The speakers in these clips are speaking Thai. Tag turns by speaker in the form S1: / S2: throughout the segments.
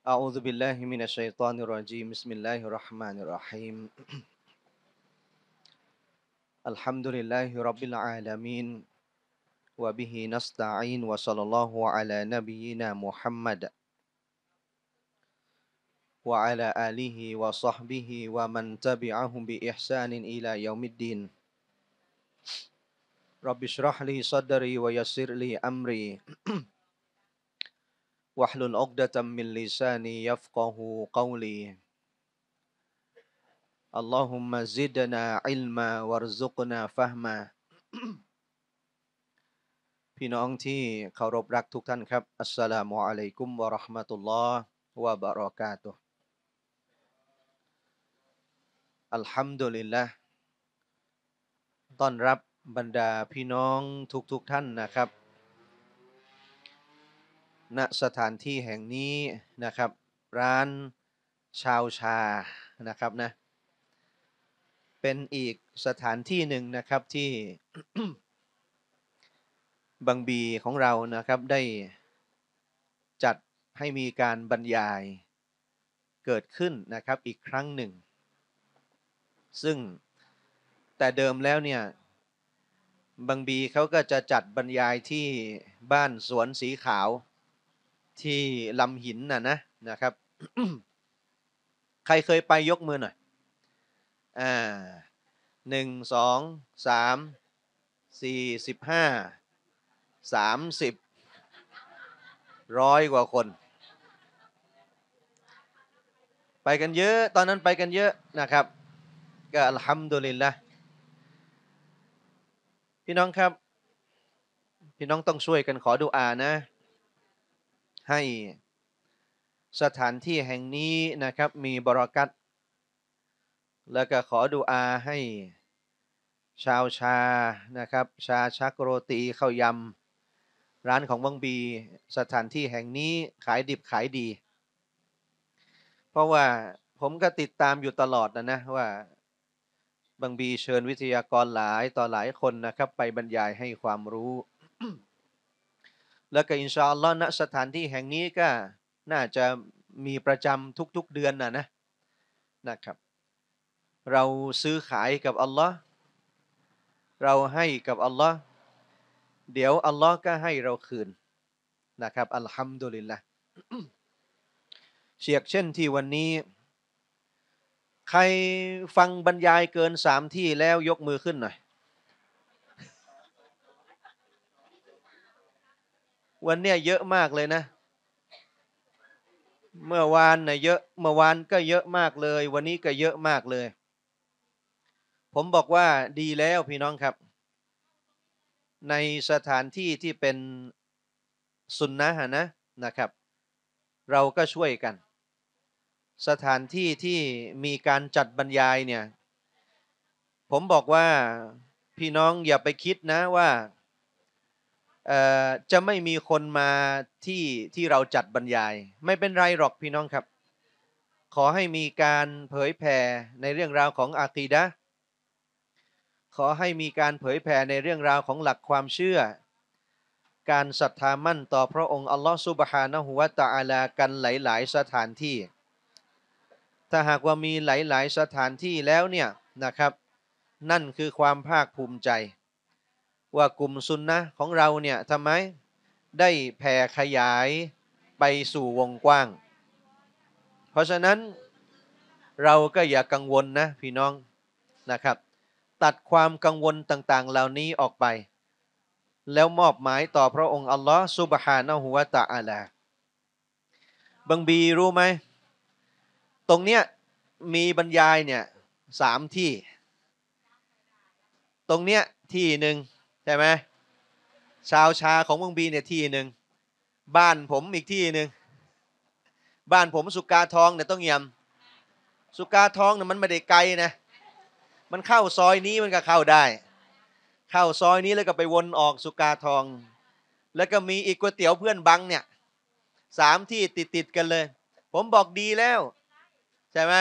S1: أعوذ بالله من الشيطان الرجيم بسم الله الرحمن الرحيم الحمد لله رب العالمين وبه نستعين وصلى الله على نبينا محمد وعلى آله وصحبه ومن تبعهم بإحسان إلى يوم الدين رب اشرح لي صدري ويسر لي أمري واحلل عقدة من لساني يفقه قولي اللهم زدنا علما وارزقنا فهما พี่น้องที่เคารพรักทุกท่านครับอัสสลามุอะลัยกุมวะราะห์มะตุลลอฮ์วะบะเราะกาตุอัลฮัมดุลิลละต้อนรับบรรดาพี่น้องทุกทุกท่านนะครับณสถานที่แห่งนี้นะครับร้านชาวชานะครับนะเป็นอีกสถานที่หนึ่งนะครับที่บังบีของเรานะครับได้จัดให้มีการบรรยายเกิดขึ้นนะครับอีกครั้งหนึ่ง ซึ่งแต่เดิมแล้วเนี่ยบางบีเขาก็จะจัดบรรยายที่บ้านสวนสีขาวที่ลำหินน่ะนะนะครับ ใครเคยไปยกมือหน่อยอ่าหนึ่งสองสามสี่สิบห้าสามสิบร้อยกว่าคน ไปกันเยอะตอนนั้นไปกันเยอะนะครับก็อัลฮัมดุลิลละพี่น้องครับ พี่น้องต้องช่วยกันขอดูอานะให้สถานที่แห่งนี้นะครับ มีบรากัตแล้วก็ขอดูอาให้ชาวชา นะครับ ชาชักโรตีข้าวยำร้านของบังบีสถานที่แห่งนี้ขายดิบขายดี เพราะว่าผมก็ติดตามอยู่ตลอดนะนะว่าบังบีเชิญวิทยากรหลายต่อหลายคนนะครับ ไปบรรยายให้ความรู้แล้วก็อินชาอัลลอฮ์ณสถานที่แห่งนี้ก็ น่าจะมีประจำทุกๆเดือนนะนะนะครับ เราซื้อขายกับอัลลอฮ์เราให้กับอัลลอฮ์เดี๋ยว อัลลอฮ์ก็ให้เราคืน นะครับอัลฮัมดุลิลละเชียกเช่นที่วันนี้ ใครฟังบรรยายเกินสามที่แล้วยกมือขึ้นหน่อยวันเนี้ยเยอะมากเลยนะ เมื่อวานนะ่ะเยอะ เมื่อวานก็เยอะมากเลย วันนี้ก็เยอะมากเลย ผมบอกว่าดีแล้ว พี่น้องครับ ในสถานที่ที่เป็นสุนนะนะนะครับ เราก็ช่วยกัน สถานที่ที่มีการจัดบรรยายเนี่ย ผมบอกว่าพี่น้องอย่าไปคิดนะว่าจะไม่มีคนมาที่ที่เราจัดบรรยาย ไม่เป็นไรหรอกพี่น้องครับ ขอให้มีการเผยแผ่ในเรื่องราวของอาคีดะขอให้มีการเผยแผ่ในเรื่องราวของหลักความเชื่อการศรัทธามั่นต่อพระองค์อัลลอฮฺซุบฮานะฮุวาตะอัลากันหลายๆสถานที่ ถ้าหากว่ามีหลายๆสถานที่แล้วเนี่ยนะครับนั่นคือความภาคภูมิใจว่ากลุ่มซุนนะของเรา เนี่ยทำไมได้แผ่ขยายไปสู่วงกว้าง เพราะฉะนั้นเราก็อย่ากังวล นะ พี่น้องนะครับ ตัดความกังวลต่างๆ เหล่านี้ออกไป แล้วมอบหมายต่อพระองค์ อัลลอฮ์ซุบฮานะฮุวาตะ อาลาบังบีรู้ไหมตรงเนี้ยมีบรรยาย เนี่ยสามที่ ตรงเนี้ยที่หนึ่งใช่ไหมชาวชาของเมืองบีเนี่ยที่หนึ่งบ้านผมอีกที่หนึ่งบ้านผมสุกาทองเนี่ยต้องเยี่ยม สุกาทองเนี่ยมันไม่ได้ไกลนะ มันเข้าซอยนี้มันก็เข้าได้ เข้าซอยนี้แล้วก็ไปวนออกสุกาทอง แล้วก็มีอีกก๋วยเตี๋ยวเพื่อนบังเนี่ยสามที่ติดติดกันเลย ผมบอกดีแล้ว ใช่ไหม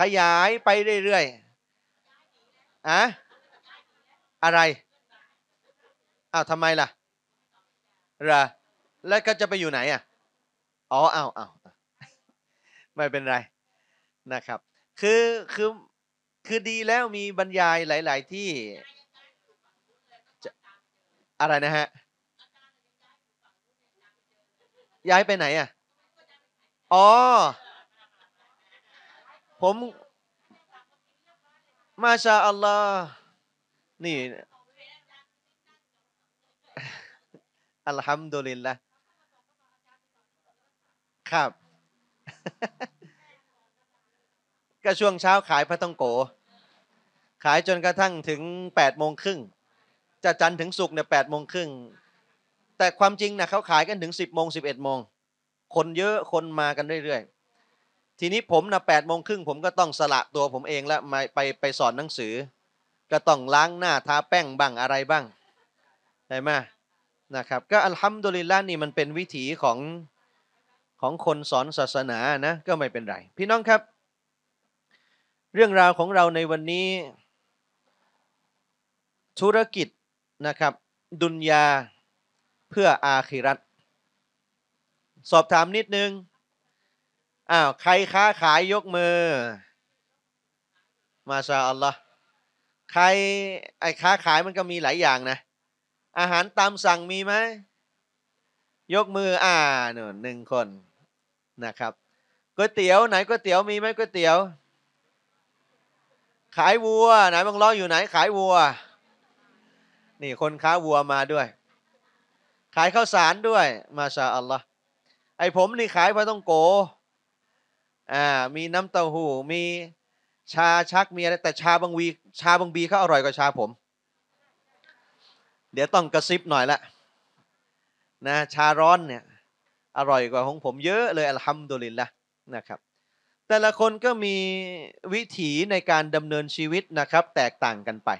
S1: ขยายไปเรื่อยๆอ่ะอะไร อ้าวทำไมล่ะระแล้วก็จะไปอยู่ไหนอ่ะ อ๋อ อ้าวอ้าวไม่เป็นไร นะครับ คือ คือ คือดีแล้ว มีบรรยายหลาย ๆ ที่ อะไรนะฮะย้ายไปไหนอ่ะ อ๋อ ผม มาชาอัลลอฮ์นี่อัลฮัมดุลิลละครับ ก็ช่วงเช้าขายพระต้องโก ขายจนกระทั่งถึงแปดโมงครึ่งจะจันถึงสุกเนี่ยแปดโมงครึ่งแต่ความจริงนะเขาขายกันถึงสิบโมงสิบเอ็ดโมงคนเยอะคนมากันเรื่อยๆทีนี้ผมนะแปดโมงครึ่งผมก็ต้องสละตัวผมเองแล้วมาไปไปสอนหนังสือก็ต้องล้างหน้าทาแป้งบ้างอะไรบ้างใช่ไหมนะครับก็อัลฮัมดุลิลละนี่มันเป็นวิถีของ ของคนสอนศาสนานะ ก็ไม่เป็นไร พี่น้องครับ เรื่องราวของเราในวันนี้ ธุรกิจนะครับ ดุนยาเพื่ออาคิรัตสอบถามนิดนึงอ้าวใครค้าขายยกมือมาชาอัลลอฮใครไอ้ค้าขายมันก็มีหลายอย่างนะ อาหารตามสั่งมีไหม ยกมืออ่าหนึ่งหนึ่งคน นะครับก๋วยเตี๋ยว ไหนก๋วยเตี๋ยวมีไหมก๋วยเตี๋ยว ขายวัวไหนบางล้ออยู่ไหน ขายวัว นี่คนค้าวัวมาด้วย ขายข้าวสารด้วย มาชาอัลลอฮ์ไอผมนี่ขายพระต้องโกอ่า มีน้ำเต้าหู้มีชาชักมีอะไร แต่ชาบางวีชาบางบีเขาอร่อยกว่าชาผม เดี๋ยวต้องกระซิบหน่อยละนะชาร้อนเนี่ยอร่อยกว่าของผมเยอะเลย อัลฮัมดุลิลละนะครับ แต่ละคนก็มีวิถีในการดำเนินชีวิตนะครับแตกต่างกันไป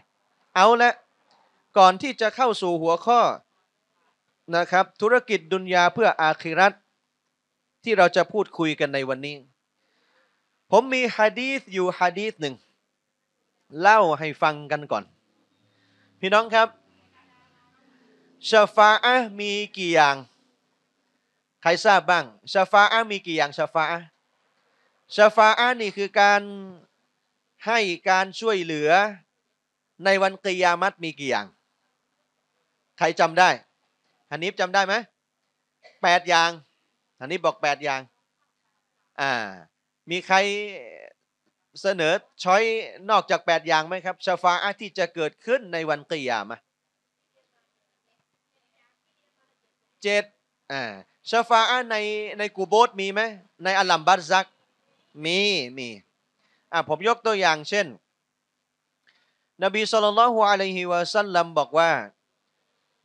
S1: เอาละก่อนที่จะเข้าสู่หัวข้อนะครับธุรกิจดุนยาเพื่ออาคิรัตที่เราจะพูดคุยกันในวันนี้ผมมีฮะดีสอยู่ฮะดีสหนึ่งเล่าให้ฟังกันก่อน พี่น้องครับชาฟาอะมีกี่อย่างใครทราบบ้างชาฟาอะมีกี่อย่างชาฟาอะชาฟาอะนี่คือการให้การช่วยเหลือในวันกิยามัตมีกี่อย่างใครจำได้ฮันนิฟจำได้ไหมแปดอย่างฮันนิฟบอกแปดอย่างอ่ามีใครเสนอช้อยนอกจาก 8 อย่างไหมครับ ชาฟาอะที่จะเกิดขึ้นในวันกิยามะเจ็ดอ่าชาฟาอะในในกูโบสมีไหมในอัลลัมบัตซักมีมีอ่าผมยกตัวอย่างเช่น นบีสุลต่านฮุอะลัยฮิวะซัลลัมบอกว่า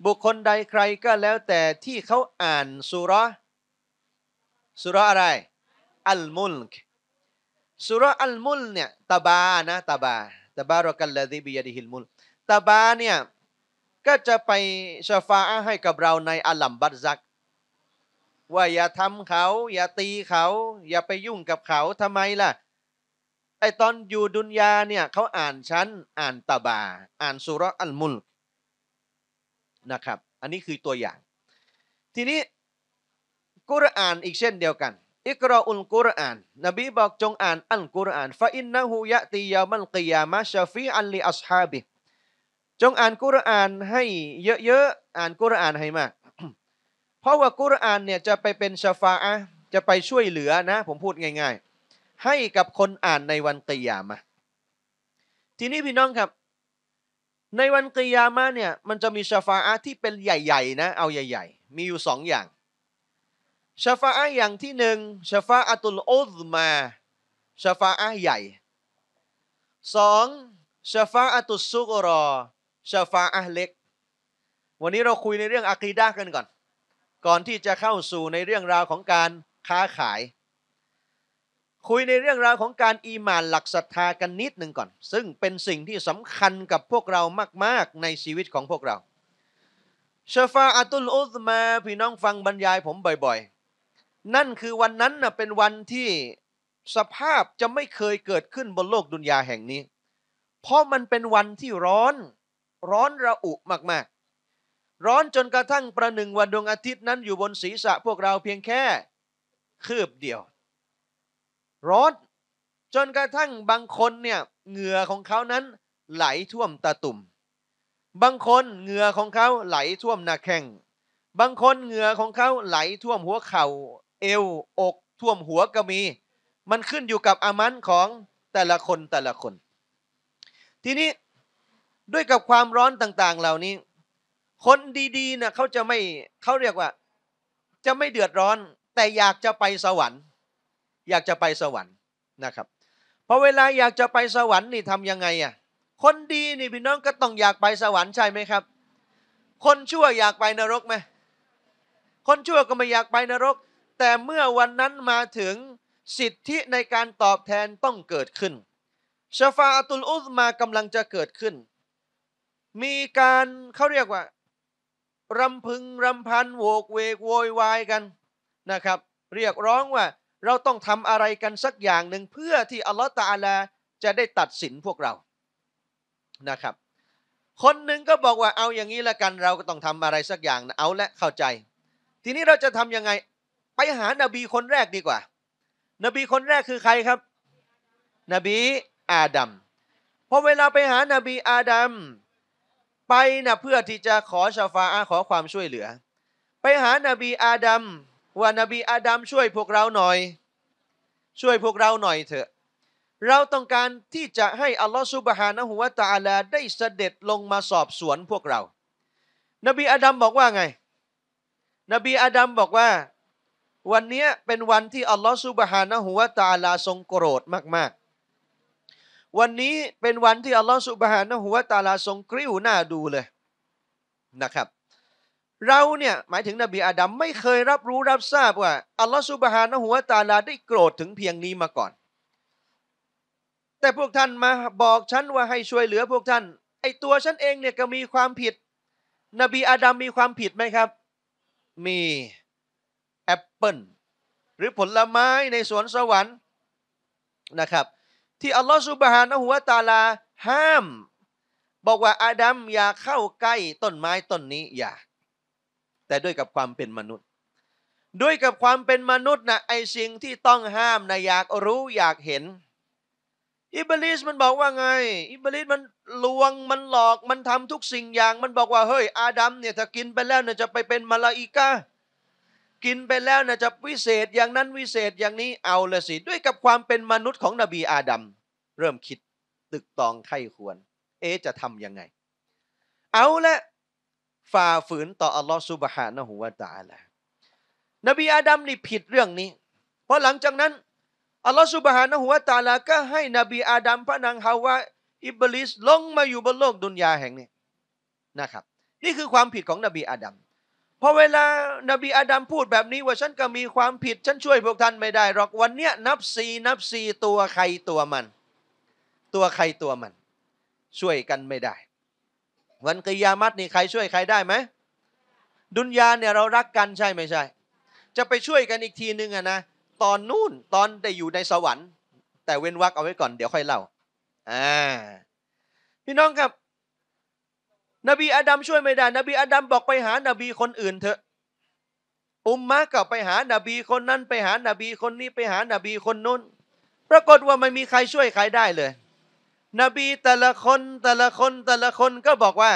S1: บุคคลใดใครก็แล้วแต่ที่เขาอ่านสุรสุรอะไร อัลมุลก์สุรอัลมุลเนี่ยตาบานะตาบาตาบารอกันละดีบิยดิฮิลมุลตาบาเนี่ยก็จะไปชฟาให้กับเราในอัลัมบัตซัก ว่าอย่าทำเขาอย่าตีเขาอย่าไปยุ่งกับเขาทำไมล่ะไอตอนอยู่ดุนยาเนี่ยเขาอ่านชั้นอ่านตาบาอ่านสุรอัลมุลนะครับอันนี้คือตัวอย่าง ทีนี้กุรอานอีกเช่นเดียวกันอิกรออุลกุรอาน นบีบอกจงอ่านอัลกุรอานฟาอินนะฮูยะตียามันกิยามะชาฟีอันลีอัสฮาบิ จงอ่านกุรอานให้เยอะๆ อ่านกุรอานให้มาก เพราะว่ากุรอานเนี่ยจะไปเป็นชาฟาอะจะไปช่วยเหลือนะ ผมพูดง่ายๆ ให้กับคนอ่านในวันกิยามะทีนี้พี่น้องครับ ในวันกิยามะเนี่ยมันจะมีชาฟาอะที่เป็นใหญ่ ๆ นะ เอาใหญ่ ๆ มีอยู่สองอย่างชฟาอาอย่างที่หนึ่งชฟาอาตุลอุซมาชฟาอาใหญ่สองชฟาอาตุสุกรอชฟาอาเล็กวันนี้เราคุยในเรื่องอะกีดากันก่อน ก่อนที่จะเข้าสู่ในเรื่องราวของการค้าขาย คุยในเรื่องราวของการอีมานหลักศรัทธากันนิดหนึ่งก่อน ซึ่งเป็นสิ่งที่สำคัญกับพวกเรามาก ๆในชีวิตของพวกเราชฟาอาตุลอุสมาพี่น้องฟังบรรยายผมบ่อยๆนั่นคือวันนั้นนะเป็นวันที่สภาพจะไม่เคยเกิดขึ้นบนโลกดุนยาแห่งนี้ เพราะมันเป็นวันที่ร้อน ร้อนระอุมากๆ ร้อนจนกระทั่งประหนึ่งวันดวงอาทิตย์นั้นอยู่บนศีรษะพวกเราเพียงแค่ คืบเดียว ร้อน จนกระทั่งบางคนเนี่ยเหงื่อของเขานั้นไหลท่วมตาตุ่ม บางคนเหงื่อของเขาไหลท่วมหน้าแข้ง บางคนเหงื่อของเขาไหลท่วมหัวเขา่าเอวอกท่วมหัวก็มี มันขึ้นอยู่กับอามันของแต่ละคนแต่ละคน ทีนี้ด้วยกับความร้อนต่างๆเหล่านี้ คนดีๆนะเขาจะไม่เขาเรียกว่า จะไม่เดือดร้อน แต่อยากจะไปสวรรค์ อยากจะไปสวรรค์นะครับพอเวลาอยากจะไปสวรรค์นี่ทำยังไงอ่ะคนดีนี่พี่น้องก็ต้องอยากไปสวรรค์ใช่ไหมครับ คนชั่วอยากไปนรกไหมคนชั่วก็ไม่อยากไปนรกแต่เมื่อวันนั้นมาถึงสิทธิในการตอบแทนต้องเกิดขึ้นชฟาอตุลอุสมากำลังจะเกิดขึ้น มีการเขาเรียกว่ารำพึงรำพันโวกเวก โวยวายกันนะครับ เรียกร้องว่าเราต้องทำอะไรกันสักอย่างหนึ่งเพื่อที่อัลลอฮฺตาลาจะได้ตัดสินพวกเรานะครับ คนหนึ่งก็บอกว่าเอาอย่างนี้ละกันเราก็ต้องทำอะไรสักอย่างนะ เอาและเข้าใจ ทีนี้เราจะทำยังไงไปหานบีคนแรกดีกว่า นบีคนแรกคือใครครับ นบีอาดัมพอเวลาไปหานบีอาดัมไปนะเพื่อที่จะขอชาฟาอาขอความช่วยเหลือ ไปหานบีอาดัมว่านบีอาดัมช่วยพวกเราหน่อย ช่วยพวกเราหน่อยเถอะ เราต้องการที่จะให้อัลลอฮฺซุบฮานะฮุวาตาลาได้เสด็จลงมาสอบสวนพวกเรา นบีอาดัมบอกว่าไง นบีอาดัมบอกว่าวันนี้เป็นวันที่อัลลอฮฺซุบฮานะหัวตาลาทรงโกรธมาก ๆ วันนี้เป็นวันที่อัลลอฮฺซุบฮานะหัวตาลาทรงกริ้วหน้าดูเลยนะครับ เราเนี่ยหมายถึงนบีอาดัมไม่เคยรับรู้รับทราบว่าอัลลอฮฺซุบฮานะหัวตาลาได้โกรธถึงเพียงนี้มาก่อน แต่พวกท่านมาบอกฉันว่าให้ช่วยเหลือพวกท่าน ไอตัวฉันเองเนี่ยก็มีความผิด นบีอาดัมมีความผิดไหมครับ มีเปิลหรือผลไม้ในสวนสวรรค์นะครับ ที่อัลลอฮฺสุบฮานะฮุวาตาลาห้าม บอกว่าอาดัมอย่าเข้าใกล้ต้นไม้ต้นนี้อย่าแต่ด้วยกับความเป็นมนุษย์ ด้วยกับความเป็นมนุษย์นะไอสิ่งที่ต้องห้ามนะอยากรู้อยากเห็นอิบลิสมันบอกว่าไงอิบลิสมันลวงมันหลอกมันทำทุกสิ่งอย่างมันบอกว่าเฮ้ย อาดัมเนี่ยถ้ากินไปแล้วเนี่ยจะไปเป็นมาลาอิกากินไปแล้วนะจะวิเศษอย่างนั้นวิเศษอย่างนี้เอาละสิด้วยกับความเป็นมนุษย์ของนบีอาดัมเริ่มคิดตึกตองไข้ควร เอ๊จะทำยังไง เอาละฝ่าฝืนต่ออัลลอฮฺสุบฮานะฮูวาตาลานบีอาดัมนี่ผิดเรื่องนี้ เพราะหลังจากนั้น อัลลอฮฺสุบฮานะฮูวาตาลาก็ให้นบีอาดัมพระนางฮาวาอิบลิสลงมาอยู่บนโลกดุนยาแห่งนี้นะครับ นี่คือความผิดของนบีอาดัมพอเวลานบีอาดัมพูดแบบนี้ ว่าฉันก็มีความผิดฉันช่วยพวกท่านไม่ได้หรอกวันเนี้ยนับสีนับสีตัวใครตัวมัน ตัวใครตัวมัน ช่วยกันไม่ได้ วันกิยามัตนี่ใครช่วยใครได้ไหม ดุนยาเนี่ยเรารักกันใช่ไหมใช่ จะไปช่วยกันอีกทีนึงอะนะตอนนู่นตอนได้อยู่ในสวรรค์ แต่เว้นวักเอาไว้ก่อนเดี๋ยวค่อยเล่าอ่าพี่น้องครับนบีอาดัมช่วยไม่ได้ นบีอาดัมบอกไปหานาบีคนอื่นเถอะ อุมมะก็ไปหานาบีคนนั้นไปหานาบีคนนี้ไปหานาบีคนนู้น ปรากฏว่าไม่มีใครช่วยใครได้เลย นบีแต่ละคนแต่ละคนแต่ละคนก็บอกว่า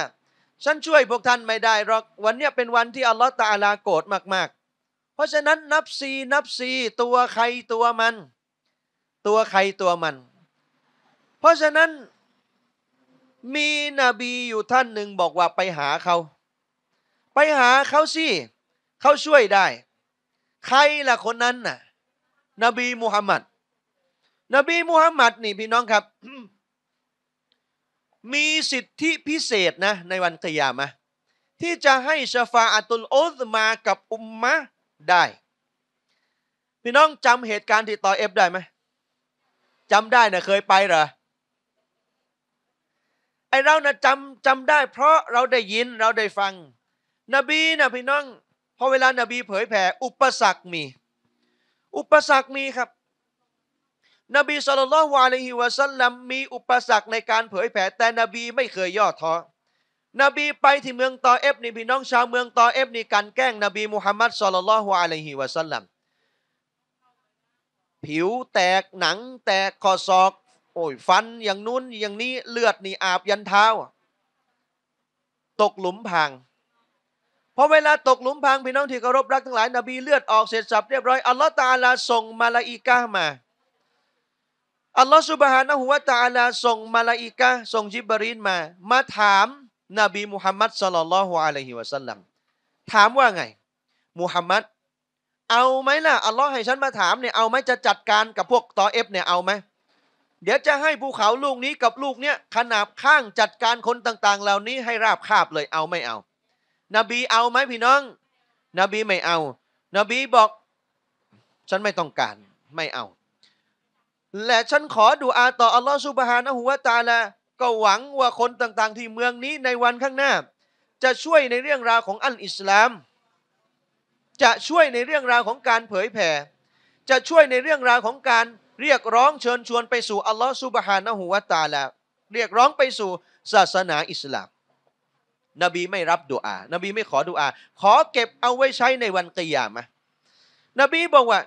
S1: ฉันช่วยพวกท่านไม่ได้หรอก วันนี้เป็นวันที่อัลลอฮฺตาลาโกรธมาก ๆ เพราะฉะนั้น นับซีนับซี ตัวใครตัวมัน ตัวใครตัวมัน เพราะฉะนั้นมีนบีอยู่ท่านหนึ่งบอกว่าไปหาเขาไปหาเขาสิเขาช่วยได้ ใครล่ะคนนั้นน่ะนบีมุฮัมมัดนบีมุฮัมมัด นี่พี่น้องครับ มีสิทธิพิเศษนะ ในวันกิยามะที่จะให้ชฟาอัตุลโอสมากับอุมมะได้ พี่น้องจำเหตุการณ์ที่ต่อเอฟได้ไหมจำได้นะเคยไปเหรอไอเรานะจำจำได้เพราะเราได้ยินเราได้ฟัง นบีนะพี่น้องพอเวลานาบีเผยแผ่อุปสรรคมี อุปสรรคมีครับ นบีสุลต่านวะลัยฮิวะสัลลัมมีอุปสรรคในการเผยแผ่แต่นบีไม่เคยย่อท้อนบีไปที่เมืองตอเอฟนี่พี่น้อง ชาวเมืองตอเอฟนี่การแกล้งนบีมุฮัมมัดสุลลัลฮวาลัยฮิวะสัลลัมผิวแตกหนังแตกข้อศอกโอ้ยฟันอย่างนู้นอย่างนี้เลือดนี่อาบยันเท้า ตกหลุมพังพอเวลาตกหลุมพังพี่น้องที่เคารพรักทั้งหลายนบีเลือดออกเสร็จสับเรียบร้อยอัลลอฮฺตาลาส่งมาลาอิกะมาอัลลอฮฺสุบฮานะฮุวาตาลาส่งมาลาอิกะส่งจิบรีนมา มาถามนบีมุฮัมมัดสลลัลลอฮุอะลัยฮิวะสัลลัมถามว่าไง มุฮัมมัดเอาไหมล่ะอัลลอฮ์ให้ฉันมาถามเนี่ยเอาไหมจะจัดการกับพวกตอเอฟเนี่ยเอาไหมเดี๋ยวจะให้ภูเขาลูกนี้กับลูกเนี้ยขนาบข้างจัดการคนต่าง ๆ เหล่านี้ให้ราบคาบเลยเอาไม่เอา นบีเอาไหมพี่น้อง นบีไม่เอา นบีบอก ฉันไม่ต้องการไม่เอา และฉันขอดูอาต่ออัลลอฮฺสุบฮานะฮุวะตาละก็หวังว่าคนต่างๆที่เมืองนี้ในวันข้างหน้า จะช่วยในเรื่องราวของอัลอิสลาม จะช่วยในเรื่องราวของการเผยแผ่ จะช่วยในเรื่องราวของการเรียกร้องเชิญชวนไปสู่อัลลอฮ์ซุบฮานะฮูวาตาลาเรียกร้องไปสู่ศาสนาอิสลาม นบีไม่รับดุอา นบีไม่ขอดุอา ขอเก็บเอาไว้ใช้ในวันกิยามะนบีบอกว่า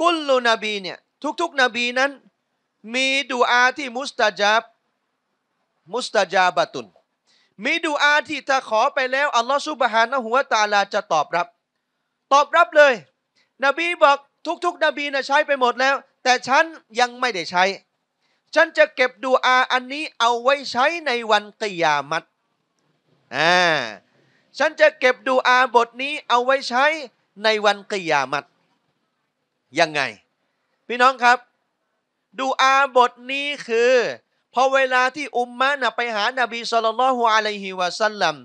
S1: กุลลูนบีเนี่ยทุก ๆนบีนั้นมีดุอาที่มุสตาจับ มุสตาจาบะตุนมีดุอาที่ถ้าขอไปแล้วอัลลอฮ์ซุบฮานะหัวตาลาจะตอบรับ ตอบรับเลย นบีบอกทุกๆนบีนะใช้ไปหมดแล้วแต่ฉันยังไม่ได้ใช้ ฉันจะเก็บดูอาอันนี้เอาไว้ใช้ในวันกิยามัตอ่า ฉันจะเก็บดูอาบทนี้เอาไว้ใช้ในวันกิยามัตยังไง พี่น้องครับ ดูอาบทนี้คือพอเวลาที่อุมมะนะไปหานาบีสุลต่านลฮุอะลัยฮิวะสัลลัม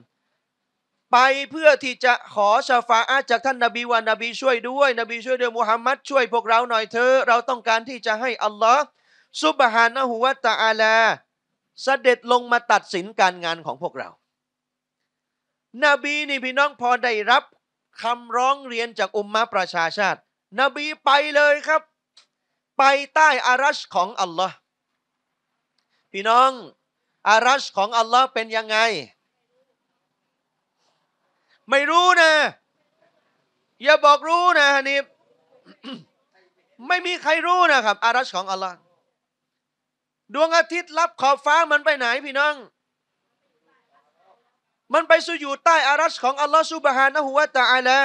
S1: ไปเพื่อที่จะขอชาฟาอาจากท่านนาบีว่านาบีช่วยด้วยนบีช่วยด้วยมุฮัมมัดช่วยพวกเราหน่อยเถอะเราต้องการที่จะให้อัลลอฮ์ซุบฮานะฮุวาตาอาลา เสด็จลงมาตัดสินการงานของพวกเรา นบีนี่พี่น้องพอได้รับคำร้องเรียนจากอุมมะประชาชาติ นบีไปเลยครับ ไปใต้อารัชของ อัลลอฮ์พี่น้อง อารัชของอัลลอฮ์เป็นยังไงไม่รู้นะ อย่าบอกรู้นะฮานิบไม่มีใครรู้นะครับ อารัชของอัลลอฮ์ดวงอาทิตย์รับขอบฟ้ามันไปไหนพี่น้อง มันไปสุยู่ใต้อารัชของอัลลอฮ์ซุบฮานะฮุวาตาอัลา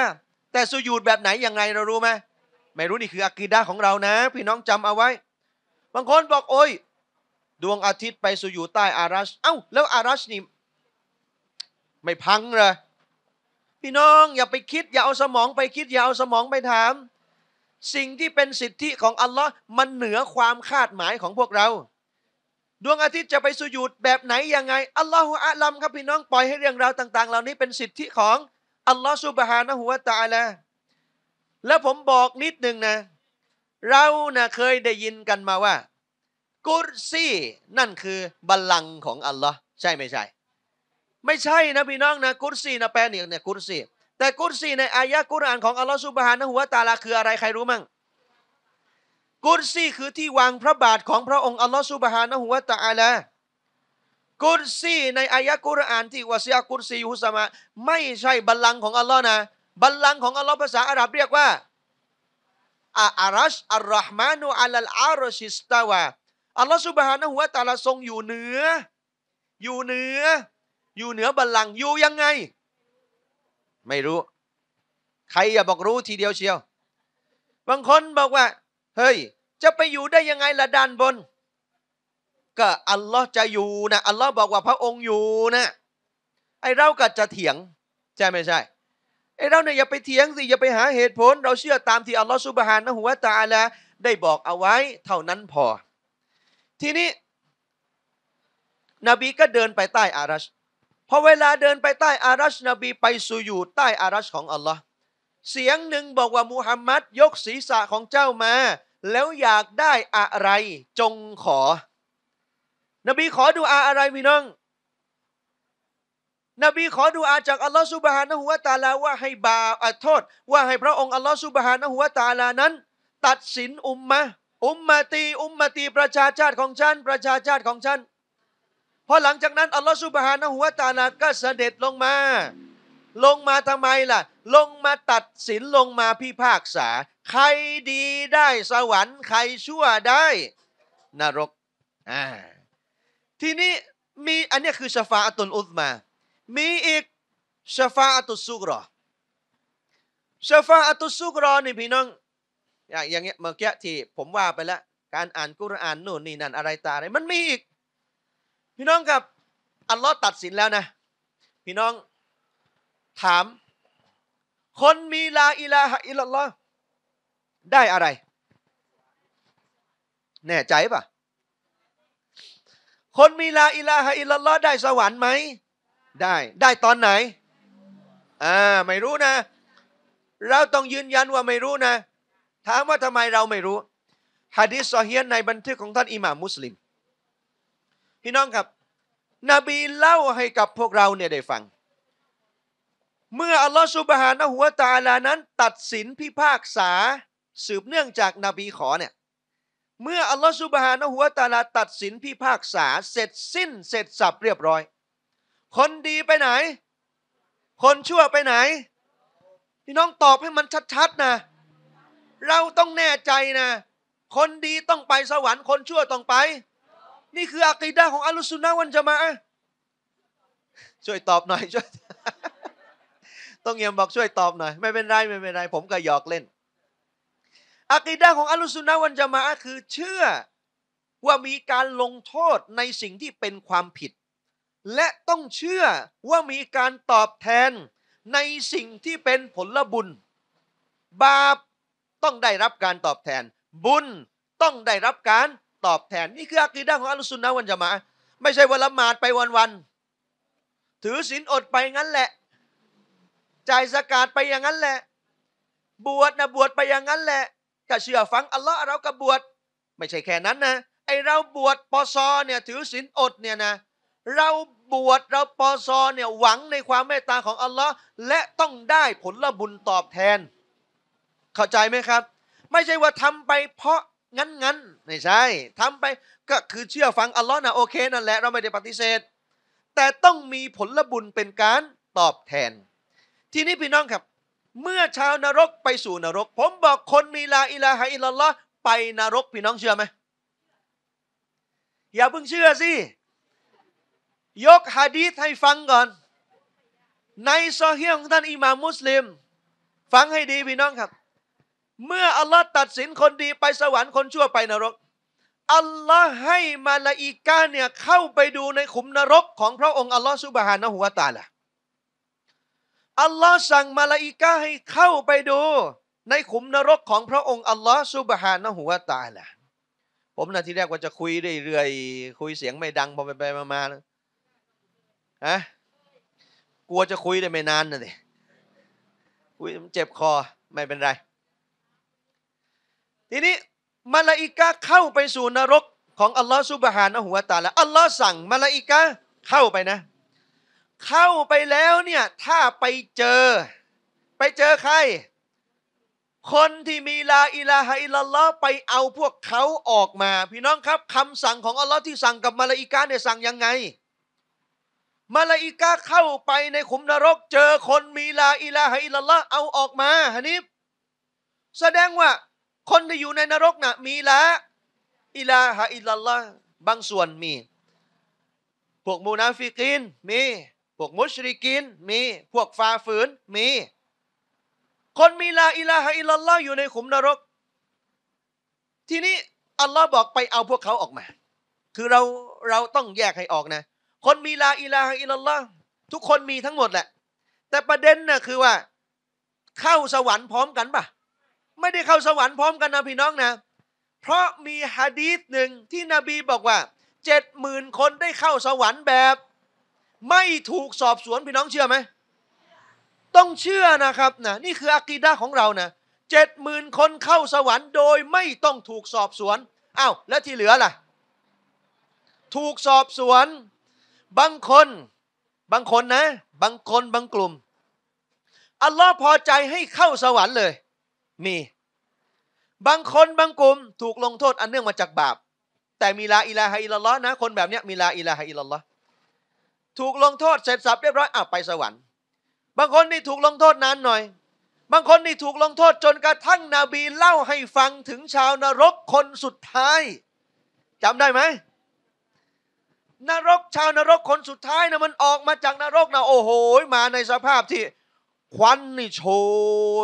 S1: แต่สุยู่แบบไหนอย่างไรเรารู้ไหมไม่รู้นี่คืออากีดาของเรานะ พี่น้องจำเอาไว้ บางคนบอกโอ้ยดวงอาทิตย์ไปสุยูใต้อารัชเอ้า แล้วอารัชนี่ไม่พังเลยพี่น้องอย่าไปคิด อย่าเอาสมองไปคิด อย่าเอาสมองไปถาม สิ่งที่เป็นสิทธิของอัลลอฮ์มันเหนือความคาดหมายของพวกเรา ดวงอาทิตย์จะไปสุญูดแบบไหนยังไงอัลลอฮฺอาลัมครับพี่น้องปล่อยให้เรื่องราวต่าง ๆเหล่านี้เป็นสิทธิของอัลลอฮฺซุบฮานะฮุวาตาละแล้วผมบอกนิดหนึ่งนะ เรานะเคยได้ยินกันมาว่ากุรซี่นั่นคือบัลลังก์ของอัลลอฮ์ใช่ไม่ใช่ไม่ใช่นะพี่น้องนะ กุรซีนะแปลเนี่ยเนี่ยกุรซีแต่กุรซีในอายะกุรอานของอัลลอฮ์สุบฮานะฮัวตาลาคืออะไรใครรู้มั้งกุรซีคือที่วางพระบาทของพระองค์อัลลอฮ์สุบฮานะฮัวาตาลากุรซีในอายะกุรอานที่วาซียกุรซีฮุสมาไม่ใช่บัลลังก์ของอัลลอฮ์นะบัลลังก์ของอัลลอฮ์ภาษาอาหรับเรียกว่าอารัชอัลรอฮ์มานุอัลลอฮาร์ชิสตาวะอัลลอฮ์สุบฮานะฮัวตาลาทรงอยู่เหนือ อยู่เหนืออยู่เหนือบัลลังก์อยู่ยังไง ไม่รู้ ใครอย่าบอกรู้ทีเดียวเชียว บางคนบอกว่าเฮ้ยจะไปอยู่ได้ยังไงละด้านบน ก็อัลลอฮ์จะอยู่นะอัลลอฮ์บอกว่าพระองค์อยู่นะไอเราก็จะเถียงใช่ไม่ใช่ไอเราเนี่ยอย่าไปเถียงสิอย่าไปหาเหตุผล เราเชื่อตาม ที่อัลลอฮ์สุบฮานะหัวตาละได้บอกเอาไว้ เท่านั้นพอ ทีนี้นบีก็เดินไปใต้อารัชพอเวลาเดินไปใต้อารัชนบีไปสู่อยู่ใต้อารัชของอัลลอฮ์เสียงหนึ่งบอกว่ามูฮัมมัดยกศีรษะของเจ้ามา แล้วอยากได้อะไรจงขอ นบีขอดูอาอะไรพี่น้อง นบีขอดูอาจากอัลลอฮ์สุบฮานะฮุวาตาลาว่าให้บาอัโทษ ว่าให้พระองค์อัลลอฮ์สุบฮานะฮุวาตาลานั้น ตัดสินอุมมะอุมมาตีอุมมาตีประชาชาติของฉันประชาชาติของฉันพอหลังจากนั้นอัลลอฮฺสุบฮานะฮุวาตาลาก็เสด็จลงมา ลงมาทำไมล่ะ ลงมาตัดสินลงมาพิพากษา ใครดีได้สวรรค์ใครชั่วได้ นรกอ่าทีนี้มีอันนี้คือชฟาอตุลอุตมา มีอีกชฟาอตุสุกรอชฟาอตุสุกรอนี่พี่น้อง อย่างอย่างเงี้ยเมื่อกี้ที่ผมว่าไปแล้ว การอ่านกุรอานนู่นนี่นั่นอะไรตาอะไรมันมีอีกพี่น้องกับอัลลอฮ์ตัดสินแล้วนะ พี่น้อง ถาม คนมีลาอิลาฮะอิลลอฮ์ได้อะไร แน่ใจปะคนมีลาอิลาฮะอิลลอฮ์ได้สวรรค์ไหม ได้ ได้ตอนไหน อ่า ไม่รู้นะ เราต้องยืนยันว่าไม่รู้นะ ถามว่าทำไมเราไม่รู้ฮะดิษซอฮียนในบันทึกของท่านอิหม่ามมุสลิมพี่น้องครับนบีเล่าให้กับพวกเราเนี่ยได้ฟัง เมื่ออัลลอฮฺสุบฮานะหัวตาลานั้น ตัดสินพิพากษา สืบเนื่องจากนาบีขอเนี่ย เมื่ออัลลอฮฺสุบฮานะหัวตาลาตัดสินพิพากษาเสร็จสิ้นเสร็จสับเรียบร้อย คนดีไปไหน คนชั่วไปไหนพี่น้องตอบให้มันชัด ๆ นะ เราต้องแน่ใจนะ คนดีต้องไปสวรรค์คนชั่วต้องไปนี่คืออักีดาของอัลลอฮสุนนะวันจะมาช่วยตอบหน่อยช่วยต้องเงียบบอกช่วยตอบหน่อย ไม่เป็นไรไม่เป็นไรผมก็หยอกเล่นอักีดาของอัลลอฮสุนนะวันจะมาคือเชื่อว่ามีการลงโทษในสิ่งที่เป็นความผิด และต้องเชื่อว่ามีการตอบแทนในสิ่งที่เป็นผลบุญบาปต้องได้รับการตอบแทน บุญต้องได้รับการตอบแทน นี่คืออากีด้าของอัลสุนนะวันจะมาไม่ใช่ว่าละหมาดไปวันๆ ถือศีลอดไปงั้นแหละจ่ายสกาดไปอย่างนั้นแหละ บวชนะบวชไปอย่างนั้นแหละถ้าเชื่อฟังอัลลอฮ์เราก็บวชไม่ใช่แค่นั้นนะ ไอเราบวชปอซอเนี่ยถือศีลอดเนี่ยนะเราบวชเราปอซอเนี่ยหวังในความเมตตาของอัลลอฮ์และต้องได้ผลบุญตอบแทน เข้าใจไหมครับ ไม่ใช่ว่าทำไปเพราะงั้นงั้นไม่ใช่ ทำไปก็คือเชื่อฟังอัลลอฮ์นะโอเคนั่นแหละ เราไม่ได้ปฏิเสธ แต่ต้องมีผลบุญเป็นการตอบแทน ทีนี้พี่น้องครับ เมื่อชาวนรกไปสู่นรก ผมบอกคนมีลาอิลาฮะอิลลอห์ไปนรก พี่น้องเชื่อไหมอย่าเพิ่งเชื่อสิ ยกฮะดีษให้ฟังก่อน ในซอฮีของท่านอิมามมุสลิม ฟังให้ดีพี่น้องครับเมื่ออัลลอฮ์ตัดสินคนดีไปสวรรค์คนชั่วไปนรก อัลลอฮ์ให้มาลาอิกาเนี่ยเข้าไปดูในขุมนรก ของพระองค์อัลลอฮ์สุบฮานะฮุวาตาละอัลลอฮ์สั่งมาลาอิกาให้เข้าไปดู ในขุมนรกของพระองค์อัลลอฮ์สุบฮานะฮุวาตาละ ผมนาทีแรกว่าจะคุยเรื่อยๆคุยเสียงไม่ดังพอไปๆมาๆนะฮะ กลัวจะคุยได้ไม่นานนะสิคุยเจ็บคอไม่เป็นไรทีนี้มาลาอิกะเข้าไปสู่นรกของอัลลอฮ์สุบฮานะหัวตาละอัลลอฮ์สั่งมาลาอิกะเข้าไปนะ เข้าไปแล้วเนี่ย ถ้าไปเจอ ไปเจอใคร คนที่มีลาอิลาฮะอิลลอฮ์ไปเอาพวกเขาออกมา พี่น้องครับคำสั่งของอัลลอฮ์ที่สั่งกับมาลาอิกะเนี่ยสั่งยังไง มาลาอิกะเข้าไปในขุมนรก เจอคนมีลาอิลาฮะอิลลอฮ์เอาออกมาฮะนิบแสดงว่าคนที่อยู่ในนรกนะ่ะมีละอิลาฮะอิลลัลลบางส่วนมีพวกมูนาฟิกินมี พวกมุชริกินมีพวกฟาฝืนมี คนมีลาอิลาฮะอิลลัลอยู่ในขุมนรกทีนี้อัลลอฮ์บอกไปเอาพวกเขาออกมา คือเรา เราต้องแยกให้ออกนะ คนมี ลาอิลาฮะอิลลัลทุกคนมีทั้งหมดแหละ แต่ประเด็นนะ่ะคือว่า เข้าสวรรค์พร้อมกันปะ่ะไม่ได้เข้าสวรรค์พร้อมกันนะพี่น้องนะ เพราะมีฮะดีษหนึ่งที่นบีบอกว่าเจ็ดหมื่นคนได้เข้าสวรรค์แบบไม่ถูกสอบสวนพี่น้องเชื่อไหมต้องเชื่อนะครับนะนี่คืออะกีดาของเรานะเจ็ดหมื่นคนเข้าสวรรค์โดยไม่ต้องถูกสอบสวนอ้าวและที่เหลือล่ะ ถูกสอบสวน บางคนบางคนนะ บางคนบางกลุ่ม อัลลอฮ์พอใจให้เข้าสวรรค์เลยมีบางคนบางกลุ่มถูกลงโทษอันเนื่องมาจากบาป แต่มีลาอิลาฮิลลอฮ์นะคนแบบนี้มีลาอิลาฮิลลอฮ์ถูกลงโทษเสร็จสับเรียบร้อยอไปสวรรค์ บางคนนี่ถูกลงโทษนานหน่อย บางคนนี่ถูกลงโทษจนกระทั่งนบีเล่าให้ฟังถึงชาวนรกคนสุดท้ายจำได้ไหมนรกชาวนรกคนสุดท้ายนะมันออกมาจากนรกนะโอ้โหมาในสภาพที่ควันนี่โช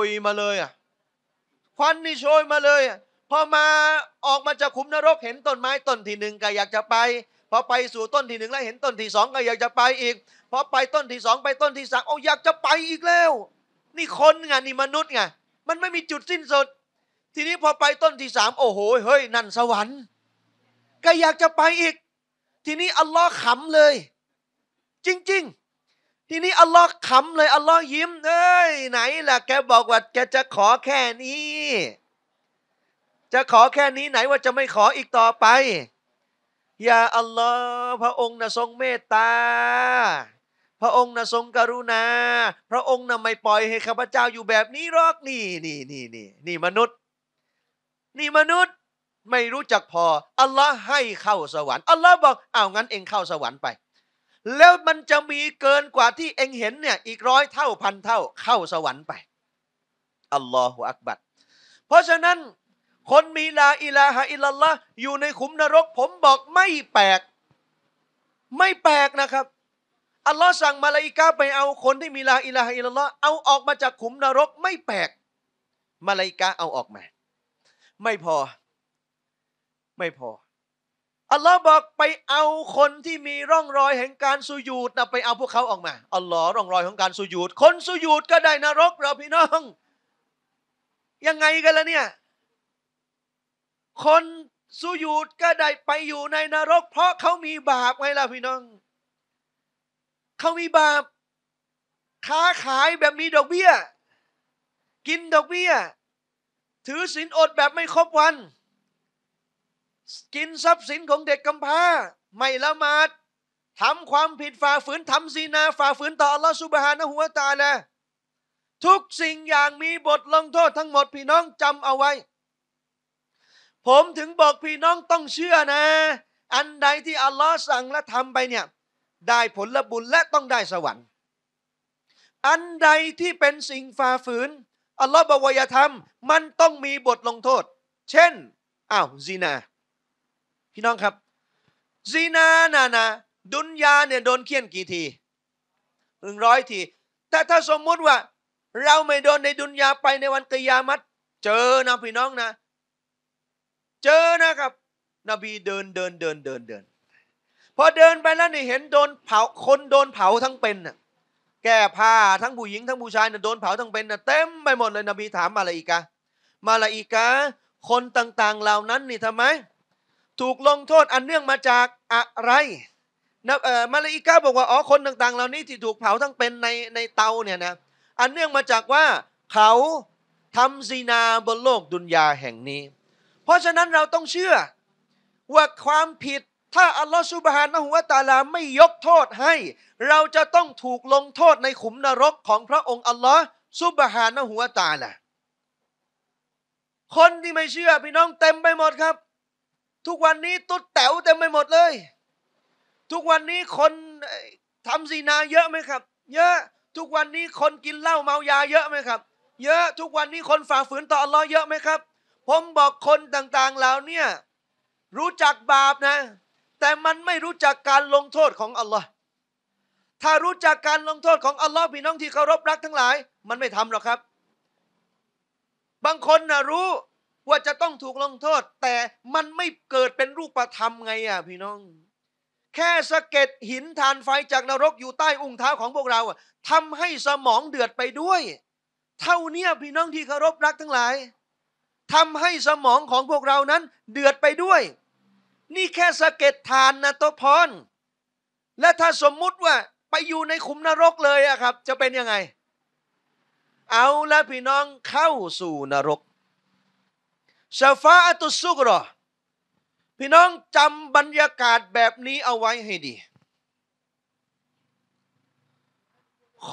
S1: ยมาเลยอะควันนี่โชยมาเลย พอมาออกมาจากขุมนรก เห็นต้นไม้ต้นที่หนึ่งก็อยากจะไปพอไปสู่ต้นที่หนึ่งแล้วเห็นต้นที่สองก็อยากจะไปอีก พอไปต้นที่สอง ไปต้นที่สามโอ้อยากจะไปอีกแล้ว นี่คนไงนี่มนุษย์ไงมันไม่มีจุดสิ้นสุดทีนี้พอไปต้นที่สามโอ้โห เฮ้ย นั่นสวรรค์ ก็อยากจะไปอีก ทีนี้อัลลอฮ์ขำเลย จริง ๆทีนี้อัลลอฮ์ขำเลยอัลลอฮ์ยิ้มเอ้ยไหนล่ะแกบอกว่าแกจะขอแค่นี้ จะขอแค่นี้ไหนว่าจะไม่ขออีกต่อไปอย่าอัลลอฮ์พระองค์นะทรงเมตตา พระองค์นะทรงกรุณา พระองค์นะไม่ปล่อยให้ข้าพเจ้าอยู่แบบนี้หรอกนี่นี่นี่นี่นี่มนุษย์ นี่มนุษย์ไม่รู้จักพออัลลอฮ์ให้เข้าสวรรค์อัลลอฮ์บอกเอางั้นเองเข้าสวรรค์ไปแล้วมันจะมีเกินกว่าที่เองเห็นเนี่ยอีกร้อยเท่าพันเท่า เข้าสวรรค์ไปอัลลอฮฺอักบัดเพราะฉะนั้นคนมีลาอิลาฮะอิลลอล์ะอยู่ในขุมนรก ผมบอกไม่แปลก ไม่แปลกนะครับ อัลลอฮ์สั่งมาลาอิกาไปเอา คนที่มีลาอิลาฮะอิลลอล์ะเอาออกมาจากขุมนรกไม่แปลกมาลาอิกาเอาออกมา ไม่พอไม่พอัลลอฮ์บอกไปเอาคนที่มีร่องรอยแห่งการสุยูดนะไปเอาพวกเขา ออกมาอัลลอฮ์ร่องรอยของการสุยูดคนสุยูดก็ได้นรกเราพี่น้องยังไงกันล่ะเนี่ยคนสุยูดก็ได้ไปอยู่ในนรก เพราะเขามีบาปไงล่ะพี่น้องเขามีบาปค้าขายแบบมีดอกเบี้ย กินดอกเบี้ยถือศีลอดแบบไม่ครบวันกินทรัพย์สินของเด็กกำพร้า ไม่ละหมาดทำความผิดฝ่าฝืนทำซีนาฝ่าฝืนต่ออัลลอฮฺสุบฮานะหัวตาละทุกสิ่งอย่างมีบทลงโทษทั้งหมดพี่น้องจำเอาไว้ ผมถึงบอกพี่น้องต้องเชื่อนะ อันใดที่อัลลอฮ์สั่งและทำไปเนี่ย ได้ผลบุญและต้องได้สวรรค์ อันใดที่เป็นสิ่งฝ่าฝืน อัลลอฮ์บอกว่าอย่าทำมันต้องมีบทลงโทษ เช่นอ้าวซีนาพี่น้องครับซีนานานาดุนยาเนี่ยโดนเคี่ยนกี่ทีหนึ่งร้อยทีแต่ถ้าสมมุติว่า เราไม่โดนในดุนยาไปในวันกิยามัตเจอนะพี่น้องนะ เจอนะครับ นบีเดินเดินเดินเดินเดินพอเดินไปแล้วเนี่ยเห็นโดนเผาคนโดนเผาทั้งเป็นน่ะแก้ผ้าทั้งผู้หญิงทั้งผู้ชายน่ะโดนเผาทั้งเป็นน่ะเต็มไปหมดเลยนบีถามมาลาอิกะมาลาอิกะคนต่าง ๆเหล่านั้นนี่ทำไมถูกลงโทษ อันเนื่องมาจากอะไรนะมาลาอิกาบอกว่าอ๋อคนต่าง ๆ เหล่านี้ที่ถูกเผาทั้งเป็นในในเตาเนี่ยนะอันเนื่องมาจากว่าเขาทำซีนาบนโลกดุนยาแห่งนี้ เพราะฉะนั้นเราต้องเชื่อว่าความผิดถ้าอัลลอฮฺสุบฮานะฮุวาตาลาไม่ยกโทษให้ เราจะต้องถูกลงโทษในขุมนรกของพระองค์อัลลอฮฺสุบฮานะฮุวาตาลาคนที่ไม่เชื่อพี่น้องเต็มไปหมดครับทุกวันนี้ตุ๊ดแต๋วเต็มไปหมดเลย ทุกวันนี้คนทำซีนาเยอะไหมครับ เยอะ ทุกวันนี้คนกินเหล้าเมายาเยอะไหมครับ เยอะ ทุกวันนี้คนฝ่าฝืนต่ออัลลอฮ์เยอะไหมครับ ผมบอกคนต่างๆเหล่านี้รู้จักบาปนะ แต่มันไม่รู้จักการลงโทษของอัลลอฮ์ถ้ารู้จักการลงโทษของอัลลอฮ์พี่น้องที่เคารพรักทั้งหลาย มันไม่ทำหรอกครับ บางคนนะรู้ว่าจะต้องถูกลงโทษ แต่มันไม่เกิดเป็นรูปธรรมไงอ่ะ พี่น้อง แค่สะเก็ดหินทานไฟจากนรกอยู่ใต้อุ้งเท้าของพวกเราทำให้สมองเดือดไปด้วย เท่านี้พี่น้องที่เคารพรักทั้งหลายทำให้สมองของพวกเรานั้นเดือดไปด้วย นี่แค่สะเก็ดทานนะตพรและถ้าสมมุติว่าไปอยู่ในขุมนรกเลยอะครับ จะเป็นยังไง เอาละพี่น้องเข้าสู่นรกชาฟาอตุสุกรอพี่น้องจำบรรยากาศแบบนี้เอาไว้ให้ดี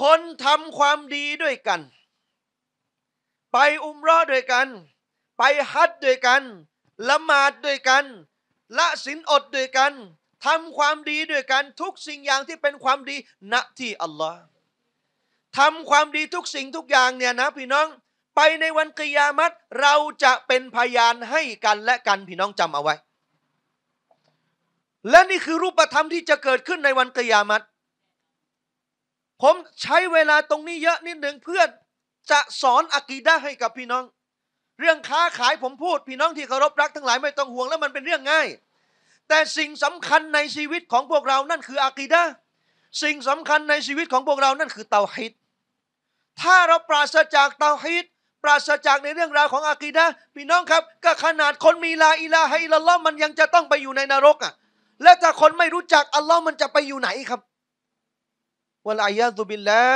S1: คนทำความดีด้วยกัน ไปอุมรอด้วยกัน ไปฮัดด้วยกัน ละหมาดด้วยกันละศีลอดด้วยกันทำความดีด้วยกัน ทุกสิ่งอย่างที่เป็นความดีณที่อัลลอฮ์ทำความดีทุกสิ่งทุกอย่างเนี่ยนะ พี่น้องไปในวันกิยามัตเราจะเป็นพยานให้กันและกันพี่น้องจำเอาไว้ และนี่คือรูปธรรมที่จะเกิดขึ้นในวันกิยามัตผมใช้เวลาตรงนี้เยอะนิดหนึ่งเพื่อจะสอนอะกีดะให้กับพี่น้อง เรื่องค้าขายผมพูดพี่น้องที่เคารพรักทั้งหลายไม่ต้องห่วง แล้วมันเป็นเรื่องง่าย แต่สิ่งสำคัญในชีวิตของพวกเรานั่นคืออะกีดะสิ่งสำคัญในชีวิตของพวกเรานั่นคือเตาฮิตถ้าเราปราศจากเตาฮิตปราศจากในเรื่องราวของอากีดะพี่น้องครับ ก็ขนาดคนมีลาอิลาฮิลลอฮ์มันยังจะต้องไปอยู่ในนรกอ่ะและถ้าคนไม่รู้จักอัลลอฮ์มันจะไปอยู่ไหนครับวนลายาตุบิลละ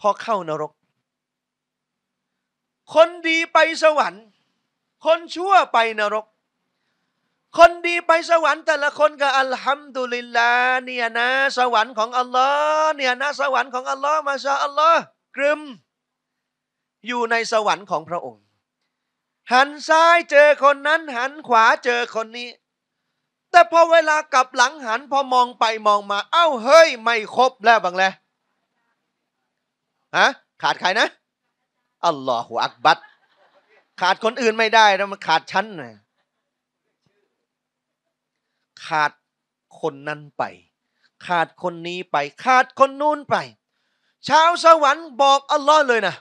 S1: พอเข้านรก คนดีไปสวรรค์ คนชั่วไปนรก คนดีไปสวรรค์แต่ละคนก็อัลฮัมดุลิลลาเนี่ยนะสวรรค์ของอัลลอฮ์เนี่ยนะสวรรค์ของอัลลอฮ์มาชาอัลลอฮ์กรึมอยู่ในสวรรค์ของพระองค์ หันซ้ายเจอคนนั้น หันขวาเจอคนนี้ แต่พอเวลากลับหลังหัน พอมองไปมองมา เอ้าเฮ้ยไม่ครบแล้วบังแลฮะขาดใครนะอัลลอฮฺอักบัต ขาดคนอื่นไม่ได้แล้วมันขาดฉันนะขาดคนนั้นไป ขาดคนนี้ไป ขาดคนนู้นไป ชาวสวรรค์บอกอัลลอฮ์เลยนะ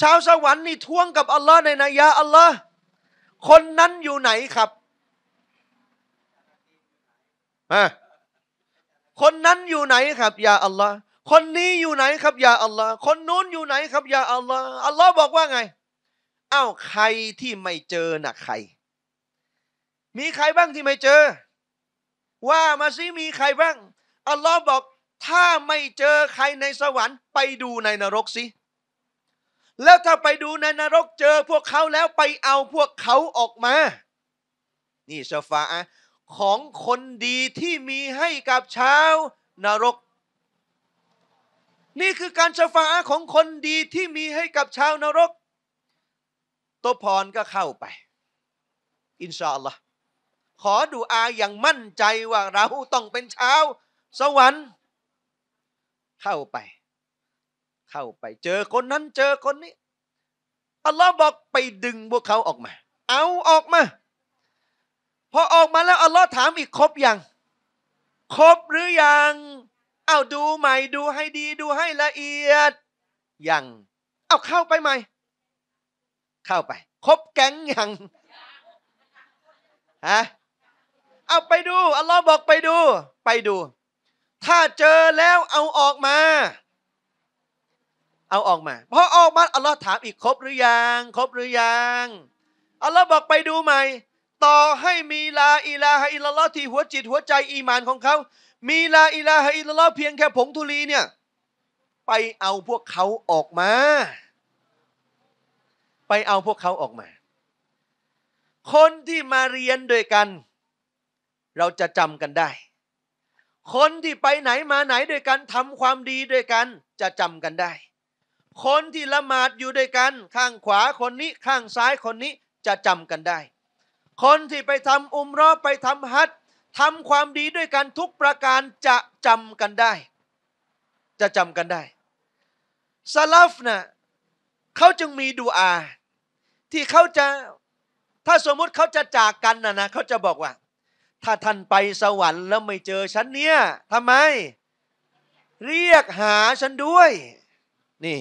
S1: ชาวสวรรค์นี่ท้วงกับอัลลอฮ์ในนายาอัลลอฮ์คนนั้นอยู่ไหนครับอะคนนั้นอยู่ไหนครับ ยาอัลลอฮ์คนนี้อยู่ไหน ครับ ยาอัลลอฮ์คนนู้นอยู่ไหนครับ ยาอัลลอฮ์อัลลอฮ์บอกว่าไงอ้าวใครที่ไม่เจอน่ะ ใคร มีใครบ้างที่ไม่เจอ ว่ามาซิมีใครบ้าง อัลลอฮ์บอก ถ้าไม่เจอใครในสวรรค์ ไปดูในนรกสิแล้วถ้าไปดูในนรกเจอ พวกเขาแล้วไปเอาพวกเขาออกมา นี่ชฟาของคนดีที่มีให้กับชาวนรก นี่คือการชฟาของคนดีที่มีให้กับชาวนรกตัวพรก็เข้าไป อินชาอัลลอฮ์ขอดูอาอย่างมั่นใจว่าเราต้องเป็นชาวสวรรค์ เข้าไปเข้าไปเจอคนนั้นเจอคนนี้อัลลอฮ์บอกไปดึงพวกเขาออกมา เอาออกมาพอออกมาแล้วอัลลอฮ์ถามอีกครบยังครบหรือยังเอาดูใหม่ ดูให้ดีดูให้ละเอียดยังเอาเข้าไปใหม่ เข้าไป ครบแก๊งยังฮะเอาไปดูอัลลอฮ์บอกไปดู ไปดู ถ้าเจอแล้วเอาออกมาเอาออกมาพอออกมาอัลลอฮ์ถามอีกครบหรือยัง ครบหรือยัง อัลลอฮ์บอกไปดูใหม่ต่อให้มีลาอิลาฮะอิลลอฮ์ที่หัวจิตหัวใจอีมานของเขามีลาอิลาฮะอิลลอฮ์เพียงแค่ผงทุลีเนี่ย ไปเอาพวกเขาออกมา ไปเอาพวกเขาออกมา คนที่มาเรียนด้วยกัน เราจะจำกันได้ คนที่ไปไหนมาไหนด้วยกันทำความดีด้วยกัน จะจำกันได้คนที่ละหมาดอยู่ด้วยกัน ข้างขวาคนนี้ข้างซ้ายคนนี้จะจำกันได้ คนที่ไปทำอุมรอไปทำฮัททำความดีด้วยกันทุกประการจะจำกันได้ จะจำกันได้ซาลฟนะเขาจึงมีดูอา ที่เขาจะถ้าสมมุติเขาจะจากกันนะนะเขาจะบอกว่า ถ้าท่านไปสวรรค์แล้วไม่เจอฉันเนี่ยทำไม เรียกหาฉันด้วย นี่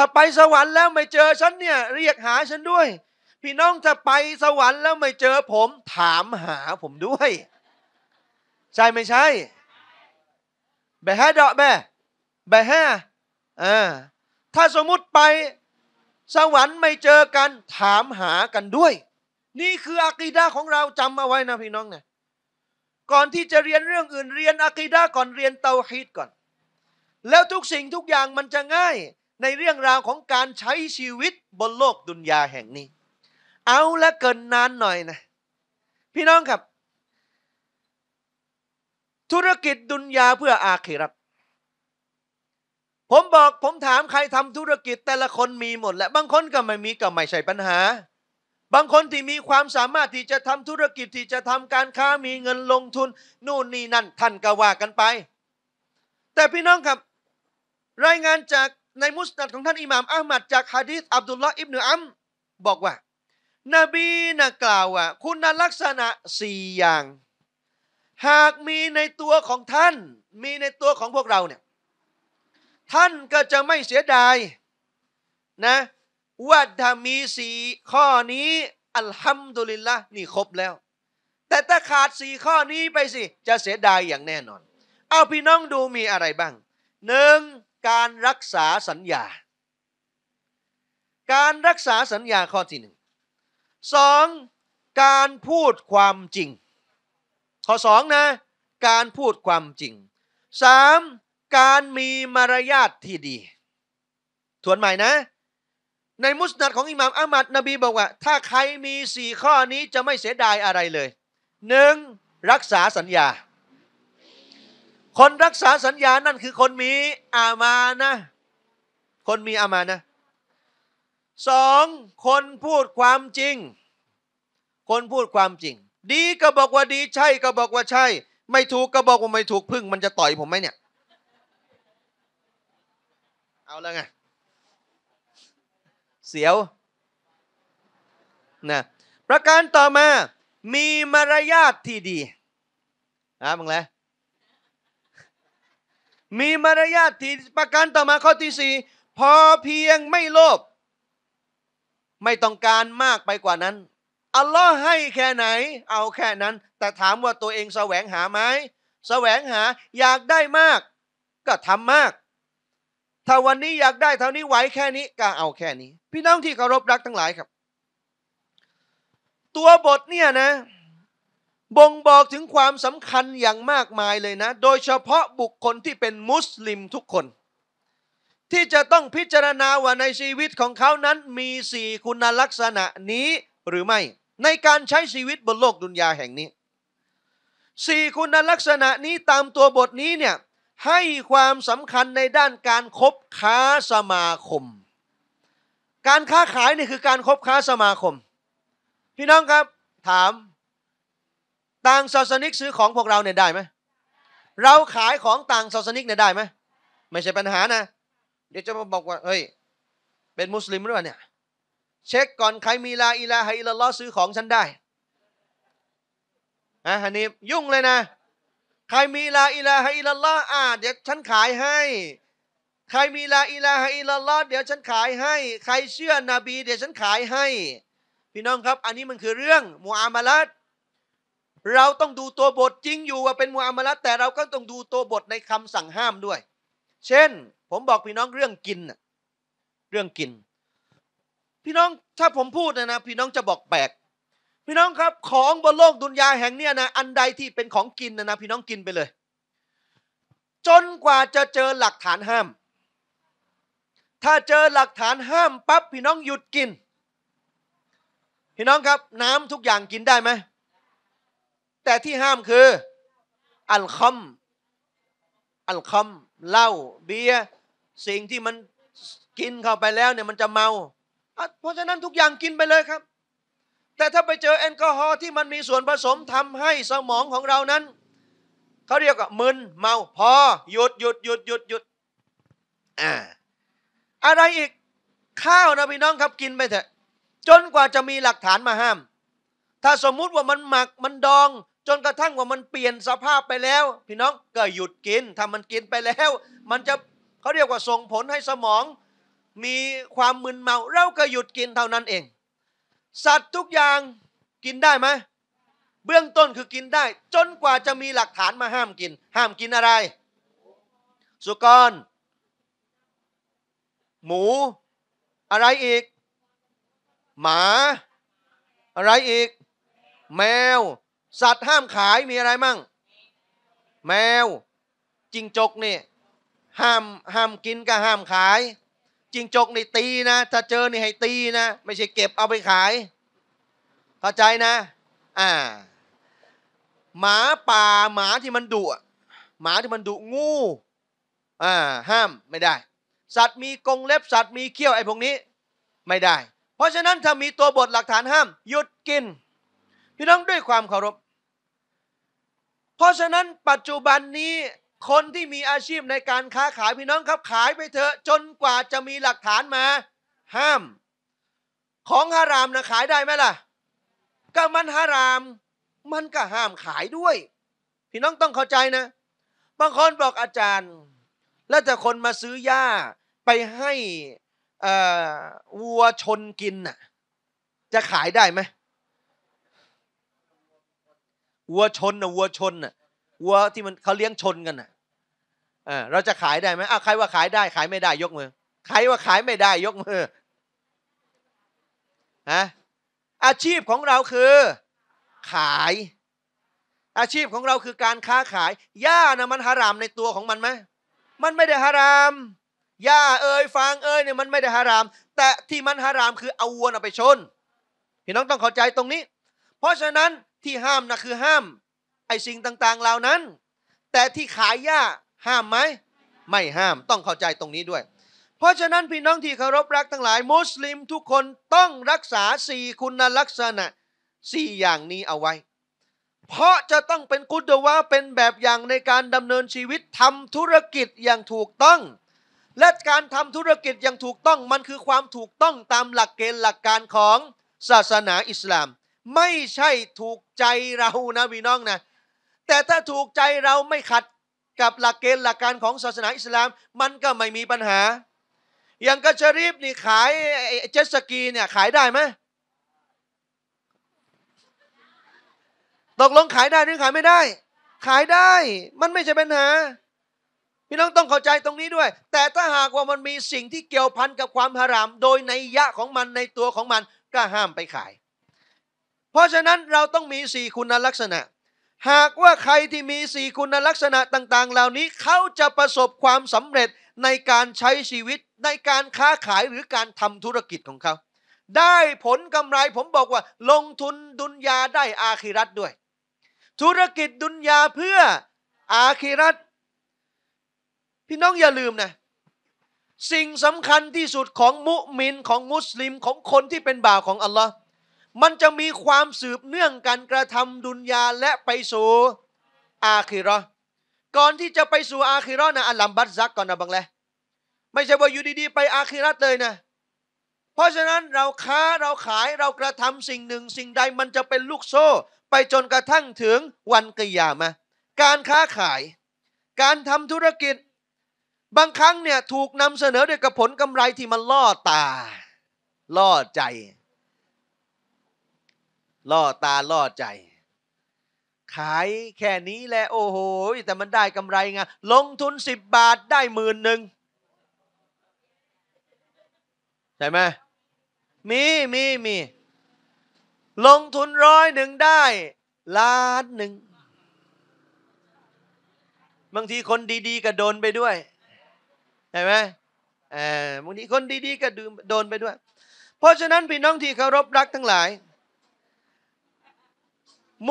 S1: ถ้าไปสวรรค์แล้วไม่เจอฉันเนี่ยเรียกหาฉันด้วย พี่น้องถ้าไปสวรรค์แล้วไม่เจอผม ถามหาผมด้วย ใช่ไม่ใช่แบฮะดอกแบแบฮะอ่าถ้าสมมุติไปสวรรค์ไม่เจอกัน ถามหากันด้วย นี่คืออะกีดาของเราจำเอาไว้นะพี่น้องเนี่ยก่อนที่จะเรียนเรื่องอื่นเรียนอะกีดาก่อนเรียนเตาฮีดก่อน แล้วทุกสิ่งทุกอย่างมันจะง่ายในเรื่องราวของการใช้ชีวิตบนโลกดุนยาแห่งนี้ เอาละเกินนานหน่อยนะ พี่น้องครับ ธุรกิจดุนยาเพื่ออาคิรัตผมบอกผมถามใครทำธุรกิจแต่ละคนมีหมดแหละบางคนก็ไม่มีก็ไม่ใช่ปัญหา บางคนที่มีความสามารถที่จะทำธุรกิจที่จะทำการค้ามีเงินลงทุน นู่นนี่นั่นท่านก็ว่ากันไป แต่พี่น้องครับ รายงานจากใน มุสนัดของ ท่านอิหม่ามอามัดจากฮะดีษอับดุลลอฮ์อิบเนอัมบอกว่า นบีนะกล่าวว่า คุณลักษณะสี่อย่าง หากมีในตัวของท่าน มีในตัวของพวกเราเนี่ยท่านก็จะไม่เสียดายนะว่าถ้ามีสี่ข้อนี้อัลฮัมดุลิลละนี่ครบแล้ว แต่ถ้าขาดสี่ข้อนี้ไปสิจะเสียดายอย่างแน่นอน เอาพี่น้องดูมีอะไรบ้างหนึ่งการรักษาสัญญา การรักษาสัญญาข้อที่หนึ่งสองการพูดความจริง ข้อสองนะ การพูดความจริงสามการมีมารยาทที่ดีทวนใหม่นะ ในมุสนัดของอิหม่ามอามัดนบีบอกว่า ถ้าใครมีสี่ข้อนี้จะไม่เสียดายอะไรเลยหนึ่งรักษาสัญญาคนรักษาสัญญานั่นคือคนมีอามานะ คนมีอามานะสองคนพูดความจริง คนพูดความจริง ดีก็บอกว่าดีใช่ก็บอกว่าใช่ ไม่ถูกก็บอกว่าไม่ถูกพึ่งมันจะต่อยผมไหมเนี่ย เอาแล้วไงเสียวนะประการต่อมา มีมารยาทที่ดีนะมึงแล้มีมารยาทที่ประการต่อมาข้อที่สี่พอเพียงไม่โลภไม่ต้องการมากไปกว่านั้นอัลลอฮ์ให้แค่ไหน เอาแค่นั้น แต่ถามว่าตัวเองแสวงหาไหมแสวงหา อยากได้มาก ก็ทำมาก ถ้าวันนี้อยากได้เท่านี้ไหวแค่นี้ก็เอาแค่นี้ พี่น้องที่เคารพรักทั้งหลายครับ ตัวบทเนี่ยนะบ่งบอกถึงความสำคัญอย่างมากมายเลยนะ โดยเฉพาะบุคคลที่เป็นมุสลิมทุกคน ที่จะต้องพิจารณาว่าในชีวิตของเขานั้นมีสี่คุณลักษณะนี้หรือไม่ ในการใช้ชีวิตบนโลกดุนยาแห่งนี้สี่คุณลักษณะนี้ตามตัวบทนี้เนี่ยให้ความสำคัญในด้านการคบค้าสมาคม การค้าขายนี่คือการครบค้าสมาคม พี่น้องครับถามต่างศาสนิกซื้อของพวกเราเนี่ยได้ไหมเราขายของต่างศาสนิกเนี่ยได้ไหมไม่ใช่ปัญหานะ เดี๋ยวจะมาบอกว่า เฮ้ย เป็นมุสลิมหรือเปล่าเนี่ย เช็คก่อนใครมีลาอิลาฮิลลอซื้อของฉันได้อะฮันียุ่งเลยนะ ใครมีลาอิลาฮิลลออ่าเดี๋ยวฉันขายให้ ใครมีลาอิลาฮิลลอเดี๋ยวฉันขายให้ ใครเชื่อนบี เดี๋ยวฉันขายให้ พี่น้องครับ อันนี้มันคือเรื่องมูอามาลัดเราต้องดูตัวบทจริงอยู่ ว่าเป็นมูอามาละแต่เราก็ต้องดูตัวบทในคำสั่งห้ามด้วย เช่น ผมบอกพี่น้องเรื่องกินเรื่องกิน พี่น้องถ้าผมพูดนะนะพี่น้องจะบอกแปลกพี่น้องครับของบนโลกดุนยาแห่งเนี้ยนะอันใดที่เป็นของกินนะนะพี่น้องกินไปเลย จนกว่าจะเจอหลักฐานห้าม ถ้าเจอหลักฐานห้ามปั๊บพี่น้องหยุดกิน พี่น้องครับน้ำทุกอย่างกินได้ไหมแต่ที่ห้ามคือ อัลคอมอัลคอมเหล้าเบียร์สิ่งที่มันกินเข้าไปแล้วเนี่ยมันจะเมา เพราะฉะนั้นทุกอย่างกินไปเลยครับ แต่ถ้าไปเจอแอลกอฮอล์ที่มันมีส่วนผสมทำให้สมองของเรานั้น เขาเรียกว่ามึนเมา พอหยุดหยุดหยุดหยุดหยุดออะไรอีกข้าวนะพี่น้องครับกินไปเถอะ จนกว่าจะมีหลักฐานมาห้ามถ้าสมมุติว่ามันหมักมันดอง จนกระทั่งว่ามันเปลี่ยนสภาพไปแล้ว พี่น้องก็หยุดกินถ้ามันกินไปแล้ว มันจะเขาเรียกว่าส่งผลให้สมอง มีความมึนเมา เราก็หยุดกินเท่านั้นเอง สัตว์ทุกอย่างกินได้ไหม เบื้องต้นคือกินได้ จนกว่าจะมีหลักฐานมาห้ามกิน ห้ามกินอะไร สุกร หมู อะไรอีก หมาอะไรอีกแมว สัตว์ห้ามขายมีอะไรมั่งแมวจิงจกนี่ห้ามห้ามกินก็ห้ามขายจิงจกนี่ตีนะถ้าเจอนี่ให้ตีนะ ไม่ใช่เก็บเอาไปขายเข้าใจนะ อ่า หมาป่าหมาที่มันดุหมาที่มันดุงูอ่าห้ามไม่ได้ สัตว์มีกรงเล็บสัตว์มีเขี้ยวไอ้พวกนี้ ไม่ได้ เพราะฉะนั้นถ้ามีตัวบทหลักฐานห้ามหยุดกินพี่น้องด้วยความเคารพ เพราะฉะนั้นปัจจุบันนี้คนที่มีอาชีพในการค้าขาย พี่น้องครับขายไปเถอะจนกว่าจะมีหลักฐานมา ห้าม ของฮารามนะขายได้ไหมล่ะก็มันฮาราม มันก็ห้ามขายด้วย พี่น้องต้องเข้าใจนะ บางคนบอกอาจารย์ แล้วแต่คนมาซื้อหญ้าไปให้วัวชนกินน่ะจะขายได้ไหมวัวชนนะวัวชนนะวัวที่มันเขาเลี้ยงชนกันนะอ่าเราจะขายได้ไหมอ้าวใครว่าขายได้ ขายไม่ได้ยกมือใครว่าขายไม่ได้ยกมือฮะอาชีพของเราคือ ขาย อาชีพของเราคือการค้าขายหญ้านะมันฮารามในตัวของมันไหมมันไม่ได้ฮารามหญ้าเอ่ยฟางเอ่ยเนี่ยมันไม่ได้ฮารามแต่ที่มันฮารามคือเอาวัวเอาไปชนพี่น้องต้องเข้าใจตรงนี้ เพราะฉะนั้นที่ห้ามนะคือห้ามไอสิ่งต่างๆ เหล่านั้น แต่ที่ขายยาห้ามไหมไม่ห้ามต้องเข้าใจตรงนี้ด้วย เพราะฉะนั้น พี่น้องที่เคารพรักทั้งหลาย มุสลิมทุกคนต้องรักษาสี่คุณลักษณะสี่อย่างนี้เอาไว้ เพราะจะต้องเป็นกุดวะเป็นแบบอย่างในการดำเนินชีวิตทำธุรกิจอย่างถูกต้อง และการทำธุรกิจอย่างถูกต้องมันคือความถูกต้องตามหลักเกณฑ์หลักการของศาสนาอิสลามไม่ใช่ถูกใจเรานะพี่น้องนะ แต่ถ้าถูกใจเราไม่ขัดกับหลักเกณฑ์หลักการของศาสนาอิสลาม มันก็ไม่มีปัญหา อย่างกระชรีบนี่ขายเจ็ตสกีเนี่ย ขายได้ไหมตกลงขายได้หรือขายไม่ได้ ขายได้ มันไม่ใช่ปัญหาพี่น้องต้องเข้าใจตรงนี้ด้วย แต่ถ้าหากว่ามันมีสิ่งที่เกี่ยวพันกับความหาราม โดยในยะของมันในตัวของมัน ก็ห้ามไปขายเพราะฉะนั้นเราต้องมีสี่คุณลักษณะ หากว่าใครที่มีสี่คุณลักษณะต่าง ๆ เหล่านี้เขาจะประสบความสำเร็จในการใช้ชีวิตในการค้าขายหรือการทำธุรกิจของเขา ได้ผลกำไรผมบอกว่า ลงทุนดุนยาได้อาคิรัตด้วย ธุรกิจดุนยาเพื่ออาคิรัตพี่น้องอย่าลืมนะ สิ่งสำคัญที่สุดของมุมินของมุสลิมของคนที่เป็นบ่าวของอัลลอฮ์มันจะมีความสืบเนื่องการกระทำดุนยาและไปสู่อาคิรอก่อนที่จะไปสู่อาคิรอนะอัลลัมบัตซักก่อนนะบังแลไม่ใช่ว่าอยู่ดีๆไปอาคิรัตเลยนะ เพราะฉะนั้นเราค้าเราขายเรากระทำสิ่งหนึ่งสิ่งใดมันจะเป็นลูกโซ่ ไปจนกระทั่งถึงวันกิยามะการค้าขาย การทำธุรกิจ บางครั้งเนี่ย ถูกนำเสนอด้วยกับผลกำไรที่มันล่อตาล่อใจล่อตาล่อใจ ขายแค่นี้แหละโอ้โห แต่มันได้กำไรไงลงทุนสิบบาทได้หมื่นหนึ่งใช่ไหมมีมีมีลงทุนร้อยหนึ่งได้ล้านหนึ่ง บางทีคนดีๆ ก็โดนไปด้วย ใช่ไหมอบางทีคนดีๆ ก็โดนไปด้วย เพราะฉะนั้นพี่น้องที่เคารพรักทั้งหลาย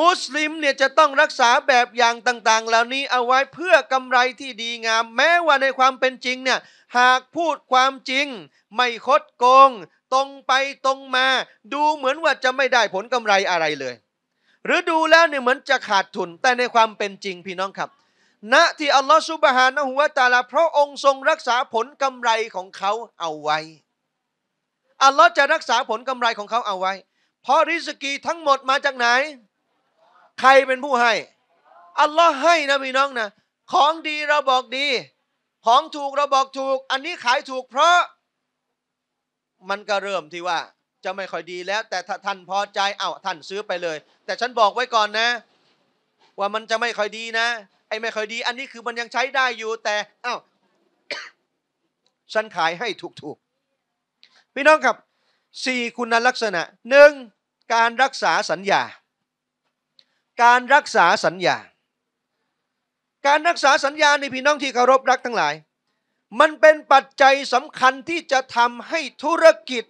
S1: มุสลิมเนี่ยจะต้องรักษาแบบอย่างต่างๆเหล่านี้เอาไว้เพื่อกำไรที่ดีงาม แม้ว่าในความเป็นจริงเนี่ย หากพูดความจริง ไม่คดโกง ตรงไปตรงมา ดูเหมือนว่าจะไม่ได้ผลกำไรอะไรเลย หรือดูแล้วเนี่ยเหมือนจะขาดทุนแต่ในความเป็นจริงพี่น้องครับณนะที่อัลลอฮฺสุบฮานะฮุวาตาลาพระองค์ทรงรักษาผลกำไรของเขาเอาไว้ อัลลอฮฺจะรักษาผลกำไรของเขาเอาไว้ เพราะริสกีทั้งหมดมาจากไหนใครเป็นผู้ให้ อัลลอฮ์ให้นะพี่น้องนะ ของดีเราบอกดี ของถูกเราบอกถูก อันนี้ขายถูกเพราะ มันก็เริ่มที่ว่า จะไม่ค่อยดีแล้ว แต่ถ้าท่านพอใจ เอา้าท่านซื้อไปเลย แต่ฉันบอกไว้ก่อนนะ ว่ามันจะไม่ค่อยดีนะ ไอ้ไม่ค่อยดี อันนี้คือมันยังใช้ได้อยู่ แต่ เอา้าฉันขายให้ถูกๆ พี่น้องครับสี่คุณลักษณะหนึ่งการรักษาสัญญาการรักษาสัญญา การรักษาสัญญาในพี่น้องที่เคารพรักทั้งหลาย มันเป็นปัจจัยสำคัญที่จะทำให้ธุรกิจ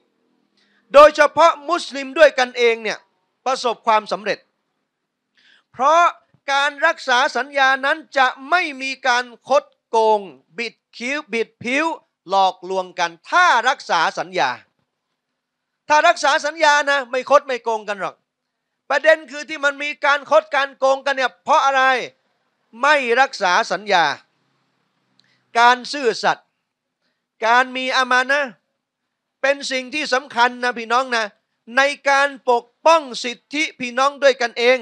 S1: โดยเฉพาะมุสลิมด้วยกันเองเนี่ยประสบความสำเร็จ เพราะการรักษาสัญญานั้นจะไม่มีการคดโกงบิดคิ้วบิดผิว หลอกลวงกัน ถ้ารักษาสัญญา ถ้ารักษาสัญญานะไม่คดไม่โกงกันหรอกประเด็นคือที่มันมีการคดการโกงกันเนี่ยเพราะอะไรไม่รักษาสัญญา การซื่อสัตย์การมีอามานะเป็นสิ่งที่สำคัญนะพี่น้องนะ ในการปกป้องสิทธิพี่น้องด้วยกันเอง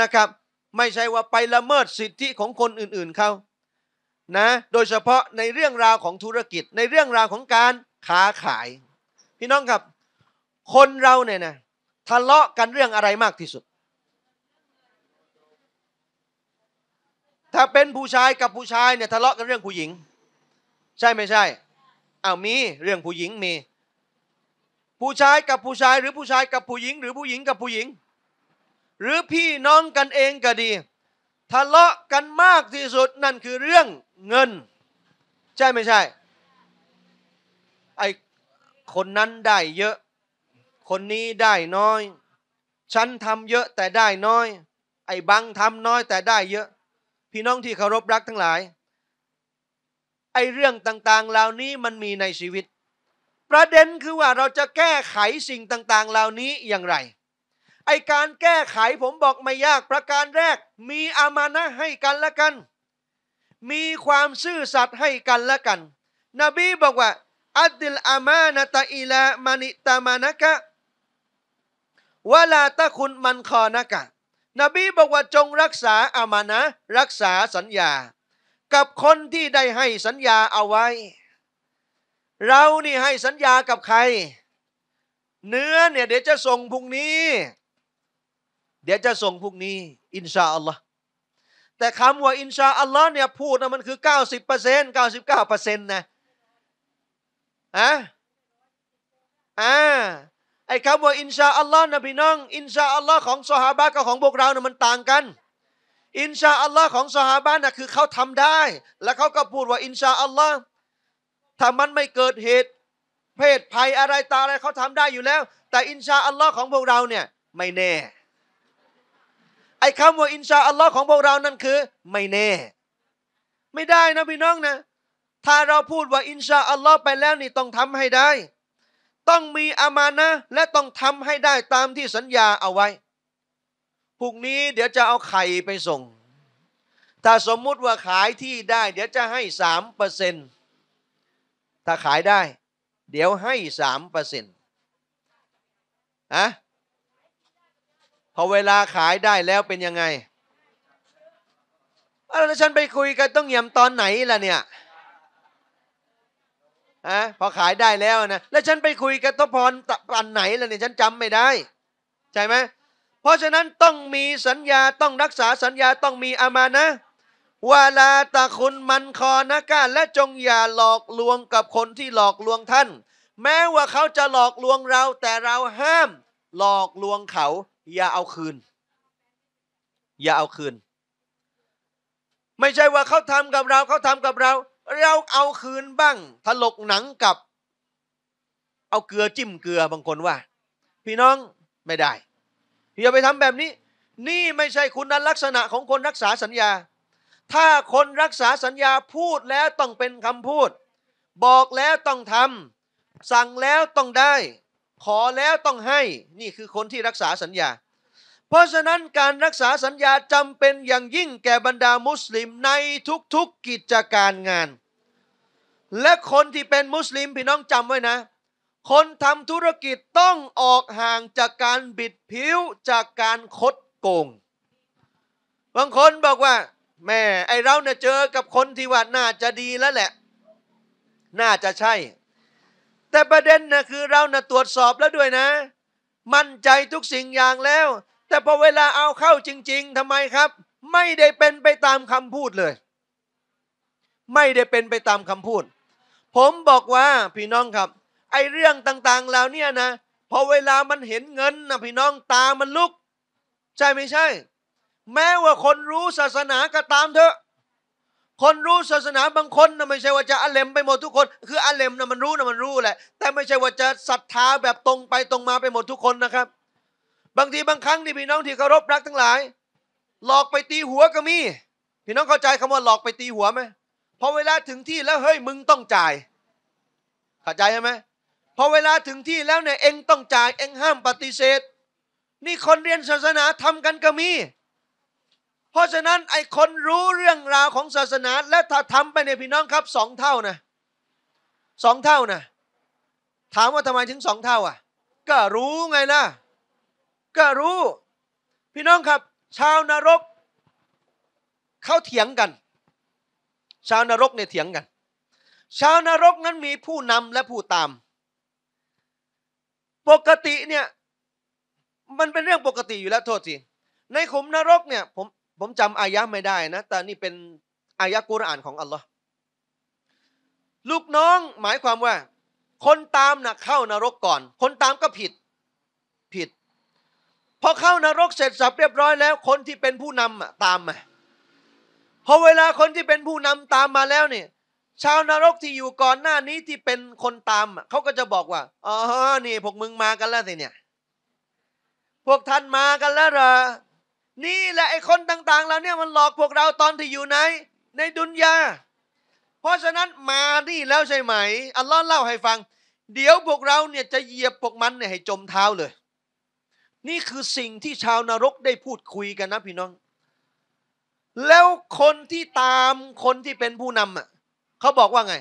S1: นะครับ ไม่ใช่ว่าไปละเมิดสิทธิของคนอื่น ๆเขานะโดยเฉพาะในเรื่องราวของธุรกิจในเรื่องราวของการค้าขาย พี่น้องครับ คนเราเนี่ยนะทะเลาะกันเรื่องอะไรมากที่สุด ถ้าเป็นผู้ชายกับผู้ชายเนี่ยทะเลาะกันเรื่องผู้หญิง ใช่ไม่ใช่ อ้าวมี เรื่องผู้หญิงมี ผู้ชาย กับผู้ชายหรือผู้ชายกับผู้หญิง หรือผู้หญิงกับผู้หญิง หรือพี่น้องกันเองก็ดี ทะเลาะกันมากที่สุดนั่นคือเรื่องเงิน ใช่ไม่ใช่ ไอคนนั้นได้เยอะคนนี้ได้น้อย ฉันทำเยอะแต่ได้น้อย ไอ้บังทำน้อยแต่ได้เยอะ พี่น้องที่เคารพรักทั้งหลาย ไอ้เรื่องต่างๆ เหล่านี้มันมีในชีวิต ประเด็นคือว่าเราจะแก้ไขสิ่งต่าง ๆ เหล่านี้อย่างไร ไอการแก้ไขผมบอกไม่ยาก ประการแรก มีอามานะให้กันและกัน มีความซื่อสัตย์ให้กัน และกัน นบีบอกว่า อัดดิลอามานะตะอีลามานิตามานะกะวลาตะคุณมันคอนากะนบีบอกว่าจงรักษาอามานะรักษาสัญญา กับคนที่ได้ให้สัญญาเอาไว้ เรานี่ให้สัญญากับใคร เนื้อเนี่ยเดี๋ยวจะส่งพรุ่งนี้ เดี๋ยวจะส่งพรุ่งนี้ อินชาอัลลอฮ์แต่คำว่าอินชาอัลลอฮ์เนี่ยพูดนะมันคือ 90% 99%นะอ่ะอ่าไอ้คำว่าอินชาอัลลอฮ์นะพี่น้องอินชาอัลลอฮ์ของสหาบะกับของพวกเราเนี่ยมันต่างกัน อินชาอัลลอฮ์ของสหาบะน่ะคือเขาทำได้ แล้วเขาก็พูดว่าอินชาอัลลอฮ์ถ้ามันไม่เกิดเหตุ เพศภัยอะไรตาอะไรเขาทำได้อยู่แล้ว แต่อินชาอัลลอฮ์ของพวกเราเนี่ยไม่แน่ไอ้คำว่าอินชาอัลลอฮ์ของพวกเรานั่นคือ ไม่แน่ ไม่ได้นะพี่น้องนะถ้าเราพูดว่าอินชาอัลลอฮ์ไปแล้วนี่ต้องทำให้ได้ต้องมีอามานะและต้องทำให้ได้ตามที่สัญญาเอาไว้พรุ่งนี้เดี๋ยวจะเอาไข่ไปส่ง ถ้าสมมุติว่าขายที่ได้เดี๋ยวจะให้สามเปอร์เซ็นถ้าขายได้เดี๋ยวให้สามเปอร์เซ็นต์อะพอเวลาขายได้แล้วเป็นยังไงแล้วฉันไปคุยกันต้องเยี่ยมตอนไหนล่ะเนี่ยอะพอขายได้แล้วนะแล้วฉันไปคุยกับทพรอันไหนล่ะเนี่ยฉันจำไม่ได้ใช่ไหมเพราะฉะนั้นต้องมีสัญญาต้องรักษาสัญญาต้องมีอามานะวาลาตาคุณมันคอนะกาและจงอย่าหลอกลวงกับคนที่หลอกลวงท่าน แม้ว่าเขาจะหลอกลวงเรา แต่เราห้ามหลอกลวงเขา อย่าเอาคืน อย่าเอาคืน ไม่ใช่ว่าเขาทำกับเรา เขาทำกับเราเราเอาคืนบ้างถลกหนังกับเอาเกลือจิ้มเกลือบางคนว่า พี่น้องไม่ได้อย่าไปทำแบบนี้ นี่ไม่ใช่คุณลักษณะของคนรักษาสัญญา ถ้าคนรักษาสัญญาพูดแล้วต้องเป็นคำพูด บอกแล้วต้องทำ สั่งแล้วต้องได้ ขอแล้วต้องให้ นี่คือคนที่รักษาสัญญาเพราะฉะนั้นการรักษาสัญญาจำเป็นอย่างยิ่งแก่บรรดา มุสลิม ในทุกๆกกิจการงาน และคนที่เป็นมุสลิมพี่น้องจำไว้นะ คนทำธุรกิจต้องออกห่างจากการบิดผิวจากการคดโกง บางคนบอกว่าแม่ไอเราเนี่ยเจอกับคนที่ว่าน่าจะดีแล้วแหละ น่าจะใช่ แต่ประเด็นนะคือเรานะ่ะตรวจสอบแล้วด้วยนะ มั่นใจทุกสิ่งอย่างแล้วแต่พอเวลาเอาเข้าจริง ๆทำไมครับ ไม่ได้เป็นไปตามคำพูดเลย ไม่ได้เป็นไปตามคำพูด ผมบอกว่าพี่น้องครับไอเรื่องต่างๆเหล่านี้นะพอเวลามันเห็นเงินนะพี่น้องตามันลุก ใช่ไม่ใช่ แม้ว่าคนรู้ศาสนาก็ตามเถอะ คนรู้ศาสนาบางคนนะไม่ใช่ว่าจะอัลเลมไปหมดทุกคน คืออัลเลมนะมันรู้นะมันรู้แหละ แต่ไม่ใช่ว่าจะศรัทธาแบบตรงไปตรงมาไปหมดทุกคนนะครับบางทีบางครั้งที่พี่น้องที่เคารพรักทั้งหลาย หลอกไปตีหัวก็มี พี่น้องเข้าใจคำว่าหลอกไปตีหัวไหมพอเวลาถึงที่แล้วเฮ้ยมึงต้องจ่ายเข้าใจใช่ไหมพอเวลาถึงที่แล้วเนี่ยเองต้องจ่าย เองห้ามปฏิเสธนี่คนเรียนศาสนาทำกันก็มี เพราะฉะนั้นไอ้คนรู้เรื่องราวของศาสนา และถ้าทำไปเนี่ยพี่น้องครับสองเท่านะสองเท่านะ ถามว่าทำไมถึงสองเท่าอ่ะ ก็รู้ไงล่ะก็รู้พี่น้องครับ ชาวนรกเขาเถียงกัน ชาวนรกเนี่ยเถียงกัน ชาวนรกนั้นมีผู้นำและผู้ตาม ปกติเนี่ยมันเป็นเรื่องปกติอยู่แล้วโทษทีในขุมนรกเนี่ยผมผมจำอายะไม่ได้นะ แต่นี่เป็นอายะกุรอานของอัลลอฮ์ลูกน้องหมายความว่า คนตามนะเข้านรกก่อน คนตามก็ผิดผิดพอเข้านรกเสร็จสับเรียบร้อยแล้ว คนที่เป็นผู้นำตามมาพอเวลาคนที่เป็นผู้นำตามมาแล้วเนี่ยชาวนรกที่อยู่ก่อนหน้านี้ที่เป็นคนตามเขาก็จะบอกว่าอ๋อนี่พวกมึงมากันแล้วสิเนี่ย พวกท่านมากันแล้วเหรอนี่แหละไอ้คนต่างๆเราเนี่ยมันหลอกพวกเราตอนที่อยู่ในในดุนยาเพราะฉะนั้นมานี่แล้วใช่ไหม อัลลอฮ์เล่าให้ฟัง เดี๋ยวพวกเราเนี่ยจะเหยียบพวกมันเนี่ยให้จมเท้าเลยนี่คือสิ่งที่ชาวนรกได้พูดคุยกันนะพี่น้อง แล้วคนที่ตามคนที่เป็นผู้นำอ่ะเขาบอกว่าไง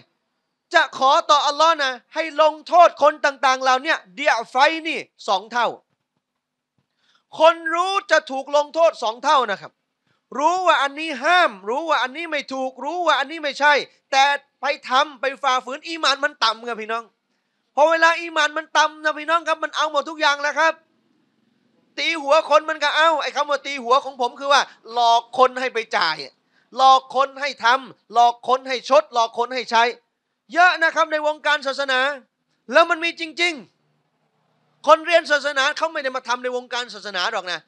S1: จะขอต่ออัลลอฮ์นะ ให้ลงโทษคนต่าง ๆเหล่านี้เดียไฟนี่สองเท่า คนรู้จะถูกลงโทษสองเท่านะครับ รู้ว่าอันนี้ห้าม รู้ว่าอันนี้ไม่ถูก รู้ว่าอันนี้ไม่ใช่ แต่ไปทำไปฝ่าฝืน อีมานมันต่ำครับพี่น้อง พอเวลาอีมานมันต่ำนะพี่น้องครับมันเอาหมดทุกอย่างแล้วครับตีหัวคนมันก็เอา้าไอ้คำว่าตีหัวของผมคือว่า หลอกคนให้ไปจ่าย หลอกคนให้ทำ หลอกคนให้ชด หลอกคนให้ใช้ เยอะนะครับในวงการศาสนา แล้วมันมีจริงๆ คนเรียนศาสนาเขาไม่ได้มาทำในวงการศาสนาหรอกนะ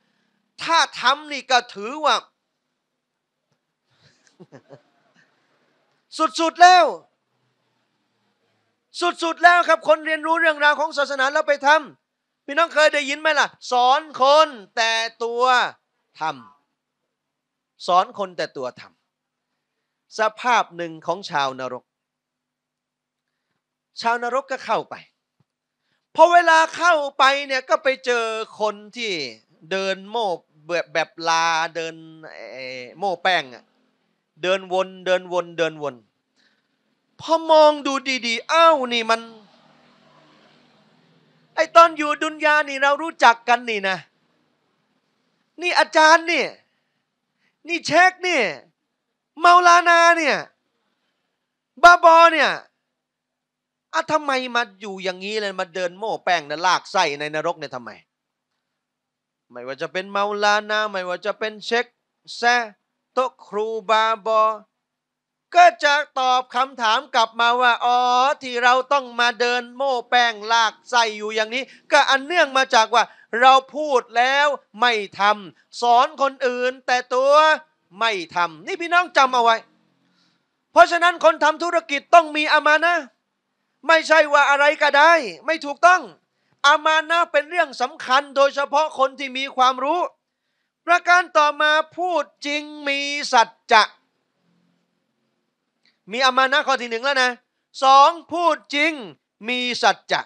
S1: ถ้าทำนี่ก็ถือว่าสุดๆแล้ว สุดๆแล้วครับคนเรียนรู้เรื่องราวของศาสนาแล้วไปทำพี่น้องเคยได้ยินไหมล่ะ สอนคนแต่ตัวทำสอนคนแต่ตัวทำสภาพหนึ่งของชาวนรก ชาวนรกก็เข้าไปพอเวลาเข้าไปเนี่ย ก็ไปเจอคนที่เดินโม่แบบแบบลาเดินโม่แป้งอะเดินวนเดินวนเดินวนพอมองดูดีๆอ้าวนี่มันไอตอนอยู่ดุนยานี่เรารู้จักกันนี่นะนี่อาจารย์เนี่ยนี่เช็คเนี่ยเมาลานาเนี่ยบาบอเนี่ยอะทำไมมาอยู่อย่างนี้เลยมาเดินโม่แป้งนะลากไส้ในนรกเนี่ยทำไม ไม่ว่าจะเป็นเมาลานาไม่ว่าจะเป็นเช็คแซโตครูบาบอก็จะตอบคำถามกลับมาว่าอ๋อที่เราต้องมาเดินโม้แป้งลากใส่อยู่อย่างนี้ ก็อันเนื่องมาจากว่า เราพูดแล้วไม่ทำสอนคนอื่นแต่ตัวไม่ทำนี่พี่น้องจำเอาไว้ เพราะฉะนั้นคนทำธุรกิจต้องมีอามานะไม่ใช่ว่าอะไรก็ได้ ไม่ถูกต้อง อามานะเป็นเรื่องสำคัญโดยเฉพาะคนที่มีความรู้ ประการต่อมาพูดจริงมีสัจจะมีอามานะข้อที่หนึ่งแล้วนะสองพูดจริงมีสัจจะ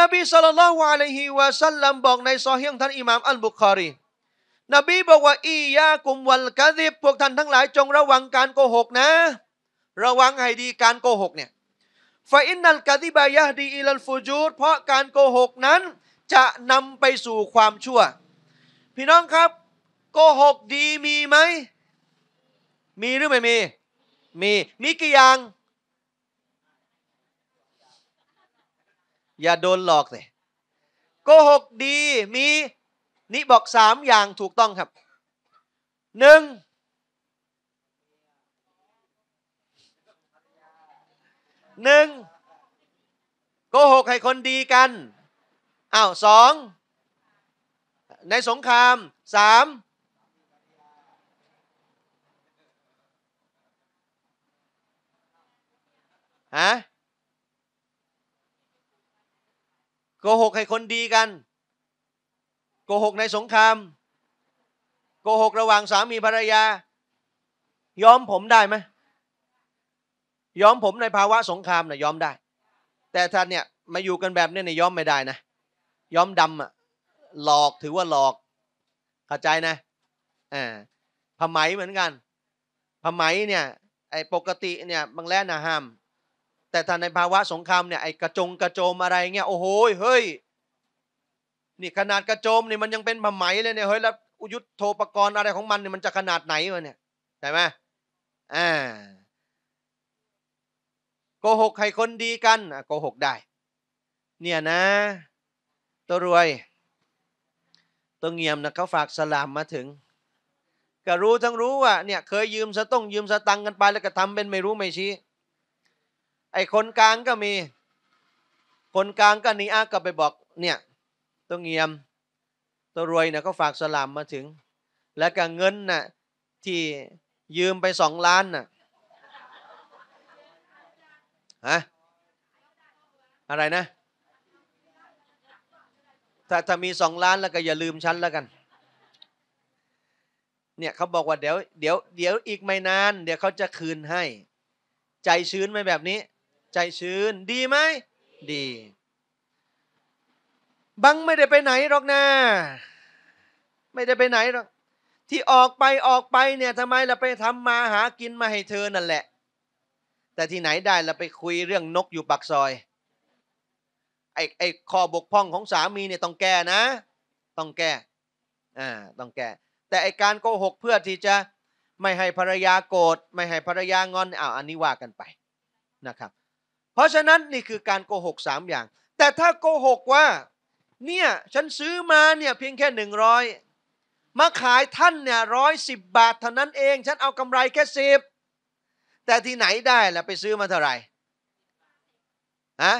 S1: นบีสุลต่านวะลัยฮิวะสัลลัมบอกในซอฮียงท่านอิหม่าม อัลบุคอรีนบีบอกว่าอียา กุมวัลกะดิบ พวกท่านทั้งหลายจงระวังการโกหกนะ ระวังให้ดีการโกหกเนี่ยฟาอินนัลกะดิบายะดีอิลันฟูจูดเพราะการโกหกนั้นจะนำไปสู่ความชั่ว พี่น้องครับ โกหกดีมีไหมมีหรือไม่มีมี มีกี่อย่าง อย่าโดนหลอกเลยโกหกดี มี นี่บอกสามอย่างถูกต้องครับ หนึ่ง หนึ่งโกหกให้คนดีกัน อ้าวสอง ในสงคราม สามฮะโกหกให้คนดีกันโกหกในสงครามโกหกระหว่างสามีภรรยา ยอมผมได้ไหมยอมผมในภาวะสงครามนะ่ยยอมได้ แต่ท่านเนี่ยมาอยู่กันแบบนี้เนี่ยยอมไม่ได้นะ ยอมดำอะหลอกถือว่าหลอกเข้าใจนะอ่าผ้าไหมเหมือนกันผ้าไหมเนี่ยไอ้ปกติเนี่ย บางแร่นะห้ามแต่ถ้าในภาวะสงครามเนี่ยไอ้กระจงกระโจมอะไรเงี้ยโอ้โหเฮ้ยนี่ขนาดกระโจมนี่มันยังเป็นผ้าไหมเลยเนี่ยเฮ้ยแล้วอุยุทธโธปกรณ์อะไรของ มันเนี่ยมันจะขนาดไหนวะเนี่ยใช่ไหมอ่าโกหกให้คนดีกันโกหกได้เนี่ยนะตัวรวยตัวเงียมนะเขาฝากสลามมาถึง ก็รู้ทั้งรู้ว่าเนี่ยเคยยืมสะต้องยืมสะตังกันไปแล้วก็ทำเป็นไม่รู้ไม่ชี้ไอ้คนกลางก็มี คนกลางก็นีอาก็ไปบอกเนี่ยตัวเงียมตัวรวยเนี่ยก็ฝากสลามมาถึง แล้วก็เงินน่ะที่ยืมไปสองล้านน่ะฮะอะไรนะถ้าถ้ามีสองล้านแล้วก็อย่าลืมฉันแล้วกัน เนี่ยเขาบอกว่า เดี๋ยวเดี๋ยวเดี๋ยวอีกไม่นาน เดี๋ยวเขาจะคืนให้ ใจชื้นไหมแบบนี้ใจชื้นดีไหมดี บังไม่ได้ไปไหนหรอกนะไม่ได้ไปไหนหรอกที่ออกไปออกไปเนี่ยทำไมเราไปทำมาหากินมาให้เธอนั่นแหละ แต่ที่ไหนได้เราไปคุยเรื่องนกอยู่ปากซอยไอ้ไอ้ข้อบกพร่องของสามีเนี่ยต้องแก้นะ ต้องแก้อ่าต้องแก้แต่ไอ้การโกหกเพื่อที่จะไม่ให้ภรรยาโกรธไม่ให้ภรรยางอนอ้าวอันนี้ว่ากันไปนะครับเพราะฉะนั้นนี่คือการโกหกสามอย่าง แต่ถ้าโกหกว่า เนี่ย ฉันซื้อมาเนี่ยเพียงแค่หนึ่งร้อยมาขายท่านเนี่ยร้อยสิบบาทเท่านั้นเองฉันเอากำไรแค่สิบแต่ที่ไหนได้ล่ะไปซื้อมาเท่าไหร่ฮะ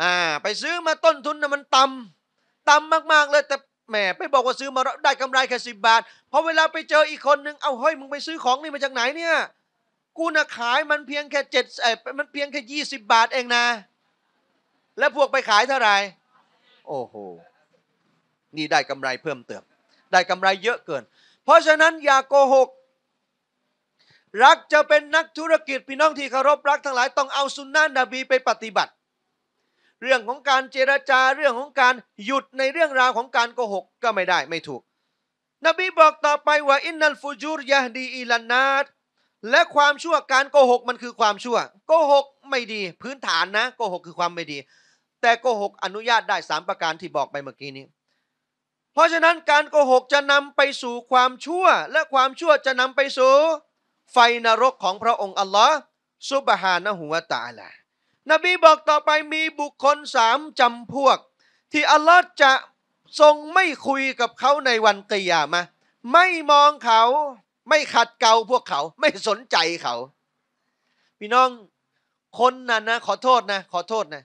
S1: อ่าไปซื้อมาต้นทุนนะมันต่ำต่ำมาก ๆ เลย แต่แหมไปบอกว่าซื้อมาได้กำไรแค่สิบบาทพอเวลาไปเจออีกคนนึงเอาเฮ้ยมึงไปซื้อของนี่มาจากไหนเนี่ยกูน่ะขายมันเพียงแค่เจ็ดอมันเพียงแค่ยี่สิบบาทเองนะ แล้วพวกไปขายเท่าไหร่โอ้โหนี่ได้กำไรเพิ่มเติมได้กำไรเยอะเกิน เพราะฉะนั้นอย่ากโกหกรักจะเป็นนักธุรกิจพี่น้องที่เคารพรักทั้งหลายต้องเอาสุนนะนบีไปปฏิบัติ เรื่องของการเจรจาเรื่องของการหยุดในเรื่องราวของการโกหกก็ไม่ได้ไม่ถูก นบีบอกต่อไปว่าอินนัลฟูจูรยาดีอีลันนาดและความชั่วการโกหกมันคือความชั่ว โกหกไม่ดี พื้นฐานนะโกหกคือความไม่ดี แต่โกหกอนุญาตได้สามประการที่บอกไปเมื่อกี้นี้ เพราะฉะนั้นการโกหกจะนำไปสู่ความชั่ว และความชั่วจะนำไปสู่ไฟนรกของพระองค์อัลลอฮ์ซุบฮานะหัวตาลานบีบอกต่อไปมีบุคคลสามจำพวก ที่ อัลลอฮ์จะทรงไม่คุยกับเขาในวันกิยามะไม่มองเขาไม่ขัดเกลาพวกเขา ไม่สนใจเขา พี่น้องคนนั้นนะขอโทษนะ ขอโทษนะ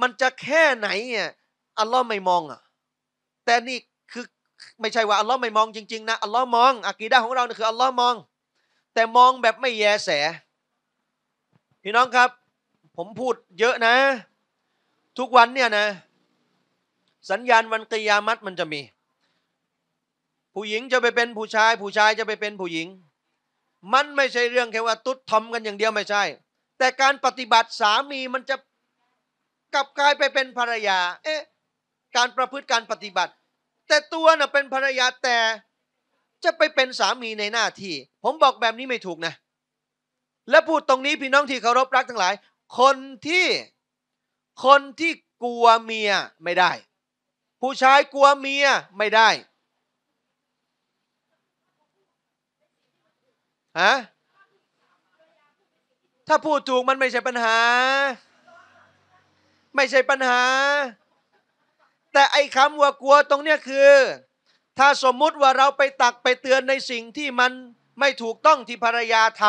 S1: มันจะแค่ไหนเนี่ยอัลลอฮ์ไม่มองอ่ะแต่นี่คือไม่ใช่ว่าอัลลอฮ์ไม่มองจริงๆนะอัลลอฮ์มองอากีดาของเราเนี่ยคืออัลลอฮ์มอง แต่มองแบบไม่แยแส พี่น้องครับ ผมพูดเยอะนะ ทุกวันเนี่ยนะ สัญญาณวันกิยามัตมันจะมีผู้หญิงจะไปเป็นผู้ชาย ผู้ชายจะไปเป็นผู้หญิง มันไม่ใช่เรื่องแค่ว่า ตุ๊ดทอมกันอย่างเดียวไม่ใช่ แต่การปฏิบัติสามีมันจะกลับกลายไปเป็นภรรยา เอ๊ะ การประพฤติการปฏิบัติ แต่ตัวน่ะเป็นภรรยาแต่จะไปเป็นสามีในหน้าที่ ผมบอกแบบนี้ไม่ถูกนะ และพูดตรงนี้พี่น้องที่เคารพรักทั้งหลาย คนที่คนที่กลัวเมียไม่ได้ ผู้ชายกลัวเมียไม่ได้ฮะ ถ้าพูดถูกมันไม่ใช่ปัญหา ไม่ใช่ปัญหา แต่ไอ้คำว่ากลัวตรงเนี้ยคือ ถ้าสมมุติว่าเราไปตักไปเตือนในสิ่งที่มันไม่ถูกต้องที่ภรรยาท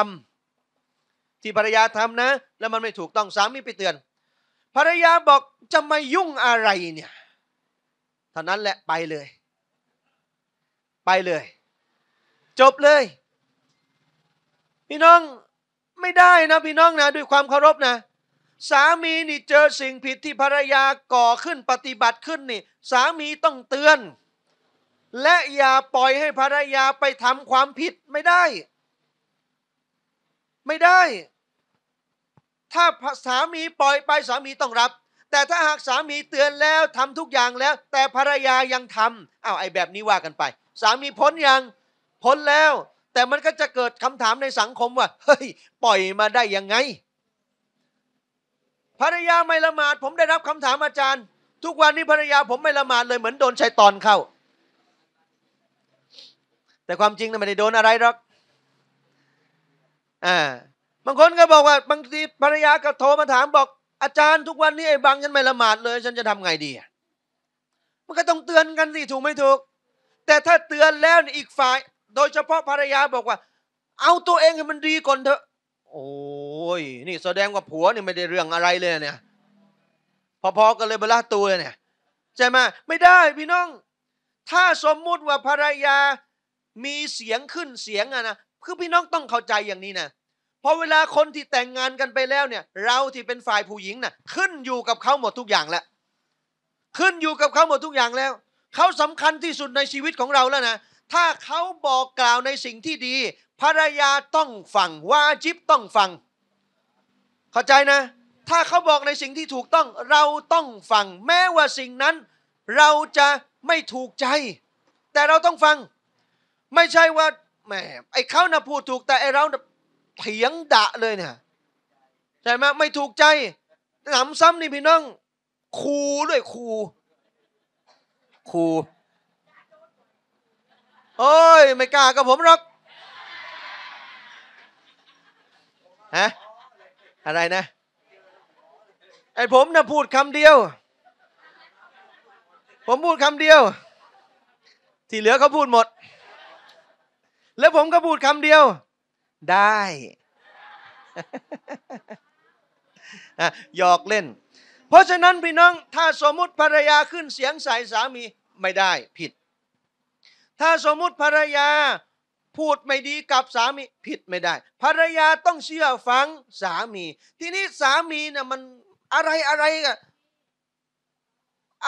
S1: ำที่ภรรยาทำนะ แล้วมันไม่ถูกต้องสามีไปเตือน ภรรยาบอกจะมายุ่งอะไรเนี่ย เท่านั้นแหละไปเลย ไปเลย จบเลยพี่น้องไม่ได้นะพี่น้องนะ ด้วยความเคารพนะ สามีนี่เจอสิ่งผิดที่ภรรยาก่อขึ้นปฏิบัติขึ้นนี่สามีต้องเตือน และอย่าปล่อยให้ภรรยาไปทำความผิด ไม่ได้ ไม่ได้ ถ้าสามีปล่อยไป สามีต้องรับ แต่ถ้าหากสามีเตือนแล้วทำทุกอย่างแล้ว แต่ภรรยายังทำอ้าวไอ้แบบนี้ว่ากันไป สามีพ้นยังพ้นแล้วแต่มันก็จะเกิดคำถามในสังคมว่าเฮ้ยปล่อยมาได้ยังไงภรรยาไม่ละหมาด ผมได้รับคำถามอาจารย์ ทุกวันนี้ภรรยาผมไม่ละหมาดเลยเหมือนโดนชัยตอนเข้า แต่ความจริงนะไม่ได้โดนอะไรหรอกอ่าบางคนก็บอกว่าบางทีภรรยาก็โทรมาถามบอก อาจารย์ ทุกวันนี้ไอ้บางฉันไม่ละหมาดเลย ฉันจะทำไงดี มันก็ต้องเตือนกันสิถูกไม่ถูก แต่ถ้าเตือนแล้วอีกฝ่ายโดยเฉพาะภรรยาบอกว่า เอาตัวเองให้มันดีก่อนเถอะ โอ้ย นี่แสดงว่าผัวนี่ไม่ได้เรื่องอะไรเลยเนี่ยพอๆกันเลยบลาตัวเนี่ยใช่ไหมไม่ได้พี่น้อง ถ้าสมมุติว่าภรรยามีเสียงขึ้นเสียงอะนะคือพี่น้องต้องเข้าใจอย่างนี้นะพอเวลาคนที่แต่งงานกันไปแล้วเนี่ย เราที่เป็นฝ่ายผู้หญิงนะ่ะขึ้นอยู่กับเขาหมดทุกอย่างแล้ว ขึ้นอยู่กับเขาหมดทุกอย่างแล้วเขาสำคัญที่สุดในชีวิตของเราแล้วนะถ้าเขาบอกกล่าวในสิ่งที่ดีภรรยาต้องฟังวาจิบต้องฟังเข้าใจนะ ถ้าเขาบอกในสิ่งที่ถูกต้อง เราต้องฟัง แม้ว่าสิ่งนั้น เราจะไม่ถูกใจ แต่เราต้องฟัง ไม่ใช่ว่าแหมไอ้เขานะพูดถูกแต่ไอ้เราเถียงด่าเลยเนี่ยใช่ไหมไม่ถูกใจหนำซ้ำนี่พี่น้องคูด้วยคูคูโอ้ย ไม่กล้ากับผมหรอกฮะอะไรนะไอ้ผมนะพูดคำเดียว ผมพูดคำเดียว ที่เหลือเขาพูดหมด แล้วผมก็พูดคำเดียว ได้หยอกเล่น เพราะฉะนั้นพี่น้อง ถ้าสมมติภรรยาขึ้นเสียงใส่สามี ไม่ได้ผิดถ้าสมมุติภรรยาพูดไม่ดีกับสามี ผิดไม่ได้ภรรยาต้องเชื่อฟังสามี ทีนี้สามีเนี่ยมันอะไรอะไรกับ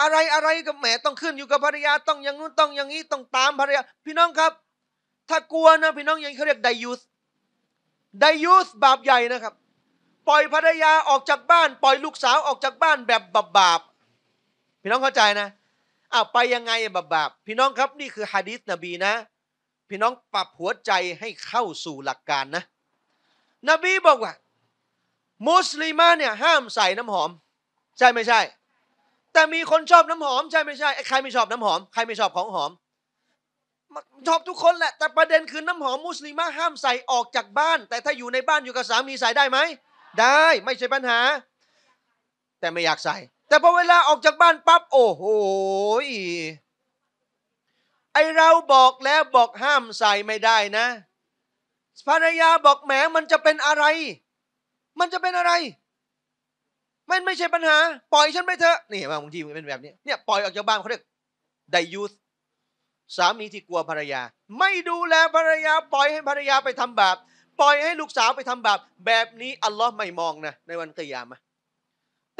S1: อะไรอะไรกับแหมต้องขึ้นอยู่กับภรรยาต้องอย่างนู้นต้องอย่างนี้ต้องตามภรรยาพี่น้องครับ ถ้ากลัวนะพี่น้องยังเขาเรียกไดยุสไดยุสบาปใหญ่นะครับ ปล่อยภรรยาออกจากบ้าน ปล่อยลูกสาวออกจากบ้านแบบบาปๆพี่น้องเข้าใจนะอ้าวไปยังไงบาบาบพี่น้องครับนี่คือฮะดิษนบีนะพี่น้องปรับหัวใจให้เข้าสู่หลักการนะ นบีบอกว่ามุสลิมาเนี่ยห้ามใส่น้ำหอม ใช่ไม่ใช่ แต่มีคนชอบน้ำหอมใช่ไม่ใช่ใครไม่ชอบน้ำหอมใครไม่ชอบของหอมชอบทุกคนแหละแต่ประเด็นคือน้ำหอมมุสลิมาห้ามใส่ออกจากบ้าน แต่ถ้าอยู่ในบ้านอยู่กับสามีใส่ได้ไหมได้ไม่ใช่ปัญหา แต่ไม่อยากใส่แต่พอเวลาออกจากบ้านปั๊บโอ้โหไอเราบอกแล้วบอกห้ามใส่ไม่ได้นะ ภรรยาบอกแหมมันจะเป็นอะไร มันจะเป็นอะไรมันไม่ใช่ปัญหา ปล่อยฉันไปเถอะ นี่บางทีมันเป็นแบบนี้เนี่ยปล่อยออกจากบ้านเขาเรียกไดยูสสามีที่กลัวภรรยา ไม่ดูแลภรรยา ปล่อยให้ภรรยาไปทำบาปปล่อยให้ลูกสาวไปทำบาปแบบนี้อัลลอฮ์ไม่มองนะ ในวันกิยามะ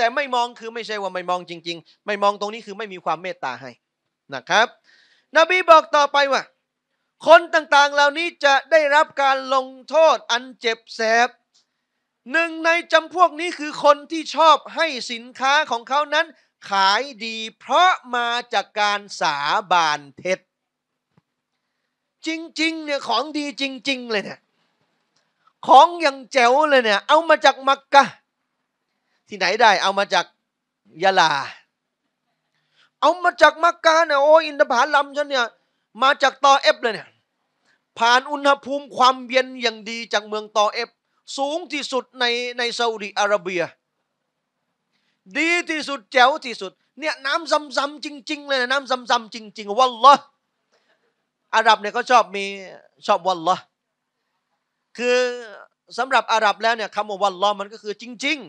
S1: แต่ไม่มองคือไม่ใช่ว่าไม่มองจริง ๆ ไม่มองตรงนี้คือไม่มีความเมตตาให้นะครับนบีบอกต่อไปว่า คนต่างๆเหล่านี้จะได้รับการลงโทษอันเจ็บแสบหนึ่งในจำพวกนี้คือคนที่ชอบให้สินค้าของเขานั้น ขายดีเพราะมาจากการสาบานเท็จ จริง ๆ เนี่ย ของดีจริง ๆ เลยเนี่ย ของอย่างแจ๋วเลยเนี่ยเอามาจากมักกะที่ไหนได้ เอามาจากยะลา เอามาจากมักกะเนี่ยโอ้อินทผลัมฉันเนี่ยมาจากตอเอฟเลยเนี่ยผ่านอุณหภูมิความเย็นอย่างดีจากเมืองตอเอฟ สูงที่สุดในในซาอุดีอาระเบีย ดีที่สุดแจ๋วที่สุด เนี่ยน้ำซ้ำๆจริงๆเลยนะน้ำซ้ำๆจริงๆวัลลอฮ์อาหรับเนี่ยเขาชอบมีชอบวัลลอฮ์คือสำหรับอาหรับแล้วเนี่ยคำว่าวัลลอฮ์มันก็คือจริง